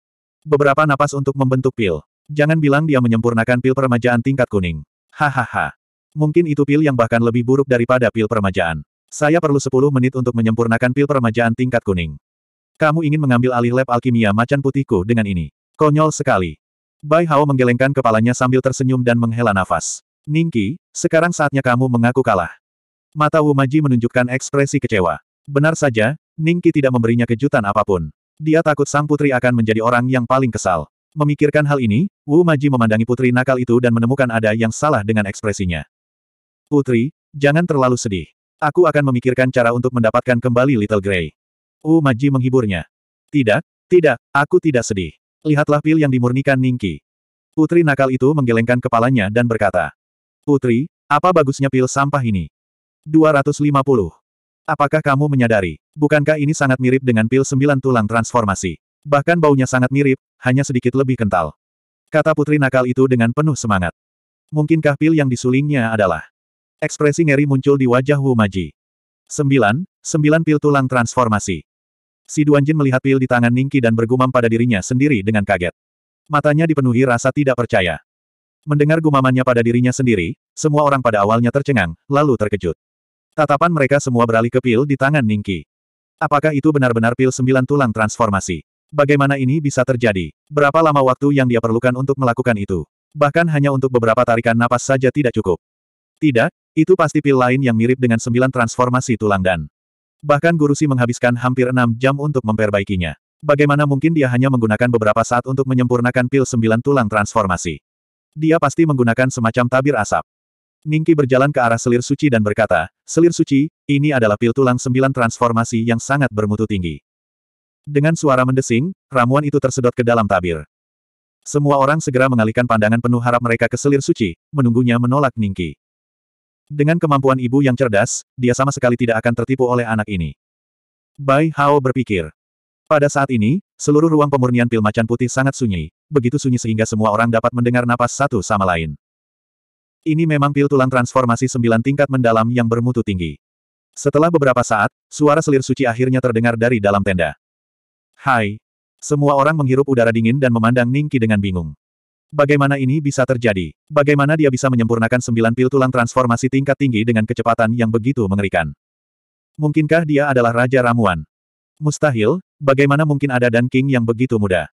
Beberapa napas untuk membentuk pil. Jangan bilang dia menyempurnakan pil peremajaan tingkat kuning. Hahaha. Mungkin itu pil yang bahkan lebih buruk daripada pil peremajaan. Saya perlu 10 menit untuk menyempurnakan pil peremajaan tingkat kuning. Kamu ingin mengambil alih lab alkimia macan putihku dengan ini. Konyol sekali. Bai Hao menggelengkan kepalanya sambil tersenyum dan menghela nafas. Ningki, sekarang saatnya kamu mengaku kalah. Mata Wu Maji menunjukkan ekspresi kecewa. Benar saja, Ningki tidak memberinya kejutan apapun. Dia takut sang putri akan menjadi orang yang paling kesal. Memikirkan hal ini, Wu Maji memandangi putri nakal itu dan menemukan ada yang salah dengan ekspresinya. Putri, jangan terlalu sedih. Aku akan memikirkan cara untuk mendapatkan kembali Little Grey. Wu Maji menghiburnya. Tidak, tidak, aku tidak sedih. Lihatlah pil yang dimurnikan Ningki. Putri nakal itu menggelengkan kepalanya dan berkata. Putri, apa bagusnya pil sampah ini? 250. Apakah kamu menyadari? Bukankah ini sangat mirip dengan pil sembilan tulang transformasi? Bahkan baunya sangat mirip, hanya sedikit lebih kental. Kata putri nakal itu dengan penuh semangat. Mungkinkah pil yang disulingnya adalah? Ekspresi ngeri muncul di wajah Wu Maji. Sembilan, sembilan pil tulang transformasi. Si Jin melihat pil di tangan Ningki dan bergumam pada dirinya sendiri dengan kaget. Matanya dipenuhi rasa tidak percaya. Mendengar gumamannya pada dirinya sendiri, semua orang pada awalnya tercengang, lalu terkejut. Tatapan mereka semua beralih ke pil di tangan Ningki. Apakah itu benar-benar pil sembilan tulang transformasi? Bagaimana ini bisa terjadi? Berapa lama waktu yang dia perlukan untuk melakukan itu? Bahkan hanya untuk beberapa tarikan napas saja tidak cukup. Tidak, itu pasti pil lain yang mirip dengan sembilan transformasi tulang dan. Bahkan Guru Si menghabiskan hampir enam jam untuk memperbaikinya. Bagaimana mungkin dia hanya menggunakan beberapa saat untuk menyempurnakan pil sembilan tulang transformasi? Dia pasti menggunakan semacam tabir asap. Ningki berjalan ke arah selir suci dan berkata, Selir suci, ini adalah pil tulang sembilan transformasi yang sangat bermutu tinggi. Dengan suara mendesing, ramuan itu tersedot ke dalam tabir. Semua orang segera mengalihkan pandangan penuh harap mereka ke selir suci, menunggunya menolak Ningki. Dengan kemampuan ibu yang cerdas, dia sama sekali tidak akan tertipu oleh anak ini. Bai Hao berpikir. Pada saat ini, seluruh ruang pemurnian pil macan putih sangat sunyi, begitu sunyi sehingga semua orang dapat mendengar napas satu sama lain. Ini memang pil tulang transformasi sembilan tingkat mendalam yang bermutu tinggi. Setelah beberapa saat, suara selir suci akhirnya terdengar dari dalam tenda. Hai. Semua orang menghirup udara dingin dan memandang Ningki dengan bingung. Bagaimana ini bisa terjadi? Bagaimana dia bisa menyempurnakan sembilan pil tulang transformasi tingkat tinggi dengan kecepatan yang begitu mengerikan? Mungkinkah dia adalah Raja Ramuan? Mustahil, bagaimana mungkin ada Dan King yang begitu muda?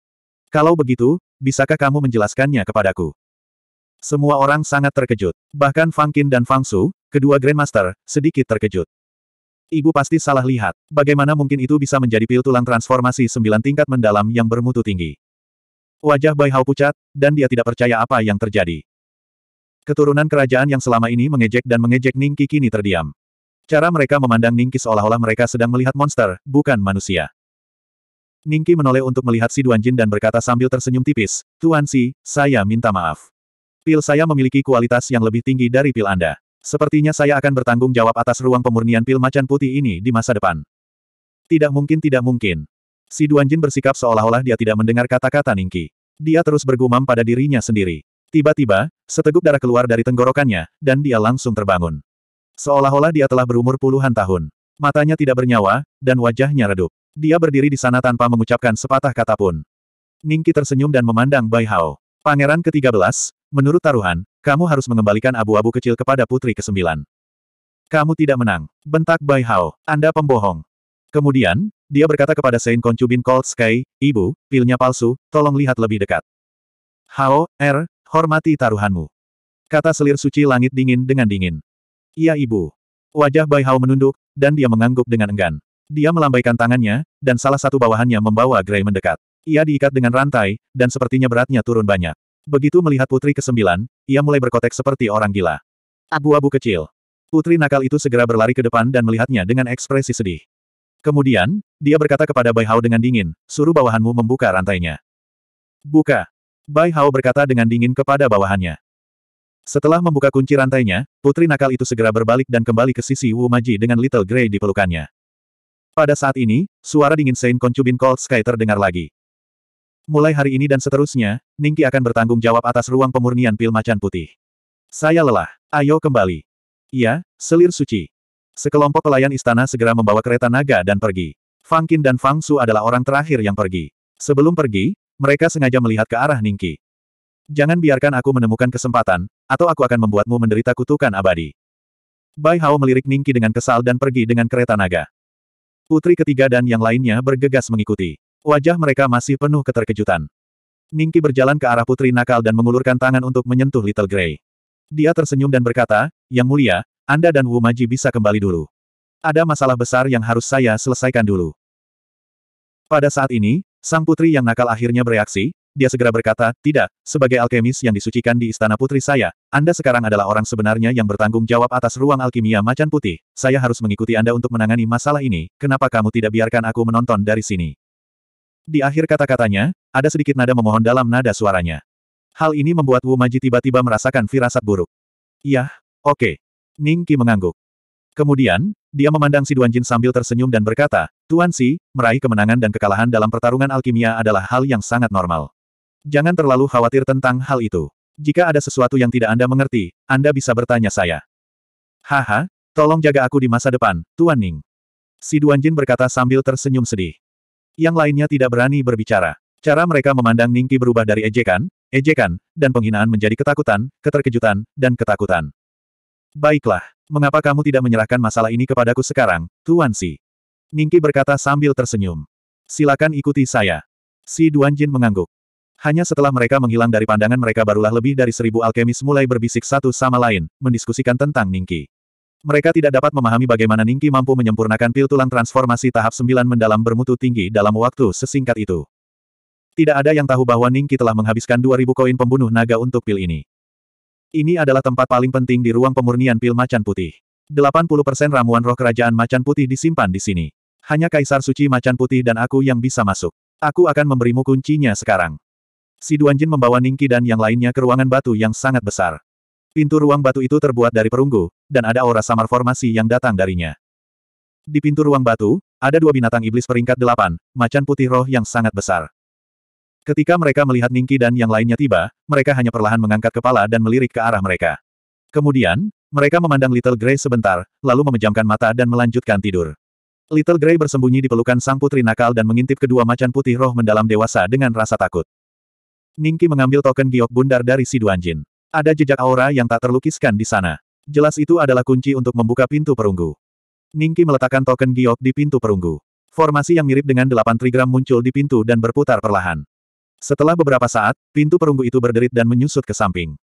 Kalau begitu, bisakah kamu menjelaskannya kepadaku? Semua orang sangat terkejut. Bahkan Fang Qin dan Fang Su, kedua Grandmaster, sedikit terkejut. Ibu pasti salah lihat. Bagaimana mungkin itu bisa menjadi pil tulang transformasi sembilan tingkat mendalam yang bermutu tinggi? Wajah Bai Hao pucat, dan dia tidak percaya apa yang terjadi. Keturunan kerajaan yang selama ini mengejek dan mengejek Ningki kini terdiam. Cara mereka memandang Ningki seolah-olah mereka sedang melihat monster, bukan manusia. Ningki menoleh untuk melihat si Duan Jin dan berkata sambil tersenyum tipis, Tuan Si, saya minta maaf. Pil saya memiliki kualitas yang lebih tinggi dari pil Anda. Sepertinya saya akan bertanggung jawab atas ruang pemurnian pil macan putih ini di masa depan. Tidak mungkin tidak mungkin. Si Duanjin bersikap seolah-olah dia tidak mendengar kata-kata Ningki. Dia terus bergumam pada dirinya sendiri. Tiba-tiba, seteguk darah keluar dari tenggorokannya, dan dia langsung terbangun. Seolah-olah dia telah berumur puluhan tahun. Matanya tidak bernyawa, dan wajahnya redup. Dia berdiri di sana tanpa mengucapkan sepatah kata pun. Ningki tersenyum dan memandang Bai Hao. Pangeran ke-13, Menurut taruhan, kamu harus mengembalikan abu-abu kecil kepada putri kesembilan. Kamu tidak menang. Bentak Bai Hao, Anda pembohong. Kemudian, dia berkata kepada Saint Konchubin Cold Sky, Ibu, pilnya palsu, tolong lihat lebih dekat. Hao, Er, hormati taruhanmu. Kata selir suci langit dingin dengan dingin. Iya ibu. Wajah Bai Hao menunduk, dan dia mengangguk dengan enggan. Dia melambaikan tangannya, dan salah satu bawahannya membawa Grey mendekat. Ia diikat dengan rantai, dan sepertinya beratnya turun banyak. Begitu melihat putri kesembilan, ia mulai berkotek seperti orang gila. Abu-abu kecil. Putri nakal itu segera berlari ke depan dan melihatnya dengan ekspresi sedih. Kemudian, dia berkata kepada Bai Hao dengan dingin, suruh bawahanmu membuka rantainya. Buka. Bai Hao berkata dengan dingin kepada bawahannya. Setelah membuka kunci rantainya, putri nakal itu segera berbalik dan kembali ke sisi Wu Maji dengan Little Grey di pelukannya. Pada saat ini, suara dingin Saint Concubin Cold Sky terdengar lagi. Mulai hari ini dan seterusnya, Ningki akan bertanggung jawab atas ruang pemurnian pil macan putih. Saya lelah. Ayo kembali. Iya, selir suci. Sekelompok pelayan istana segera membawa kereta naga dan pergi. Fang Qin dan Fang Su adalah orang terakhir yang pergi. Sebelum pergi, mereka sengaja melihat ke arah Ningki. Jangan biarkan aku menemukan kesempatan, atau aku akan membuatmu menderita kutukan abadi. Bai Hao melirik Ningki dengan kesal dan pergi dengan kereta naga. Putri ketiga dan yang lainnya bergegas mengikuti. Wajah mereka masih penuh keterkejutan. Ningki berjalan ke arah Putri Nakal dan mengulurkan tangan untuk menyentuh Little Grey. Dia tersenyum dan berkata, Yang mulia, Anda dan Wu Maji bisa kembali dulu. Ada masalah besar yang harus saya selesaikan dulu. Pada saat ini, sang putri yang nakal akhirnya bereaksi, dia segera berkata, tidak, sebagai alkemis yang disucikan di istana putri saya, Anda sekarang adalah orang sebenarnya yang bertanggung jawab atas ruang alkimia macan putih. Saya harus mengikuti Anda untuk menangani masalah ini, kenapa kamu tidak biarkan aku menonton dari sini? Di akhir kata-katanya, ada sedikit nada memohon dalam nada suaranya. Hal ini membuat Wu Maji tiba-tiba merasakan firasat buruk. Yah, oke. Okay. Ning Qi mengangguk. Kemudian, dia memandang si Duan Jin sambil tersenyum dan berkata, Tuan Si, meraih kemenangan dan kekalahan dalam pertarungan alkimia adalah hal yang sangat normal. Jangan terlalu khawatir tentang hal itu. Jika ada sesuatu yang tidak Anda mengerti, Anda bisa bertanya saya. Haha, tolong jaga aku di masa depan, Tuan Ning. Si Duan Jin berkata sambil tersenyum sedih. Yang lainnya tidak berani berbicara. Cara mereka memandang Ningki berubah dari ejekan, ejekan, dan penghinaan menjadi ketakutan, keterkejutan, dan ketakutan. Baiklah, mengapa kamu tidak menyerahkan masalah ini kepadaku sekarang, Tuan Si? Ningki berkata sambil tersenyum. Silakan ikuti saya. Si Duan Jin mengangguk. Hanya setelah mereka menghilang dari pandangan mereka barulah lebih dari seribu alkemis mulai berbisik satu sama lain, mendiskusikan tentang Ningki. Mereka tidak dapat memahami bagaimana Ningki mampu menyempurnakan pil tulang transformasi tahap 9 mendalam bermutu tinggi dalam waktu sesingkat itu. Tidak ada yang tahu bahwa Ningki telah menghabiskan 2000 koin pembunuh naga untuk pil ini. Ini adalah tempat paling penting di ruang pemurnian pil macan putih. 80% ramuan roh kerajaan macan putih disimpan di sini. Hanya Kaisar Suci Macan Putih dan aku yang bisa masuk. Aku akan memberimu kuncinya sekarang. Si Duanjin membawa Ningki dan yang lainnya ke ruangan batu yang sangat besar. Pintu ruang batu itu terbuat dari perunggu, dan ada aura samar formasi yang datang darinya. Di pintu ruang batu, ada dua binatang iblis peringkat delapan, macan putih roh yang sangat besar. Ketika mereka melihat Ningki dan yang lainnya tiba, mereka hanya perlahan mengangkat kepala dan melirik ke arah mereka. Kemudian, mereka memandang Little Grey sebentar, lalu memejamkan mata dan melanjutkan tidur. Little Grey bersembunyi di pelukan sang putri nakal dan mengintip kedua macan putih roh mendalam dewasa dengan rasa takut. Ningki mengambil token giok bundar dari si Duanjin. Ada jejak aura yang tak terlukiskan di sana. Jelas itu adalah kunci untuk membuka pintu perunggu. Ningki meletakkan token giok di pintu perunggu. Formasi yang mirip dengan delapan trigram muncul di pintu dan berputar perlahan. Setelah beberapa saat, pintu perunggu itu berderit dan menyusut ke samping.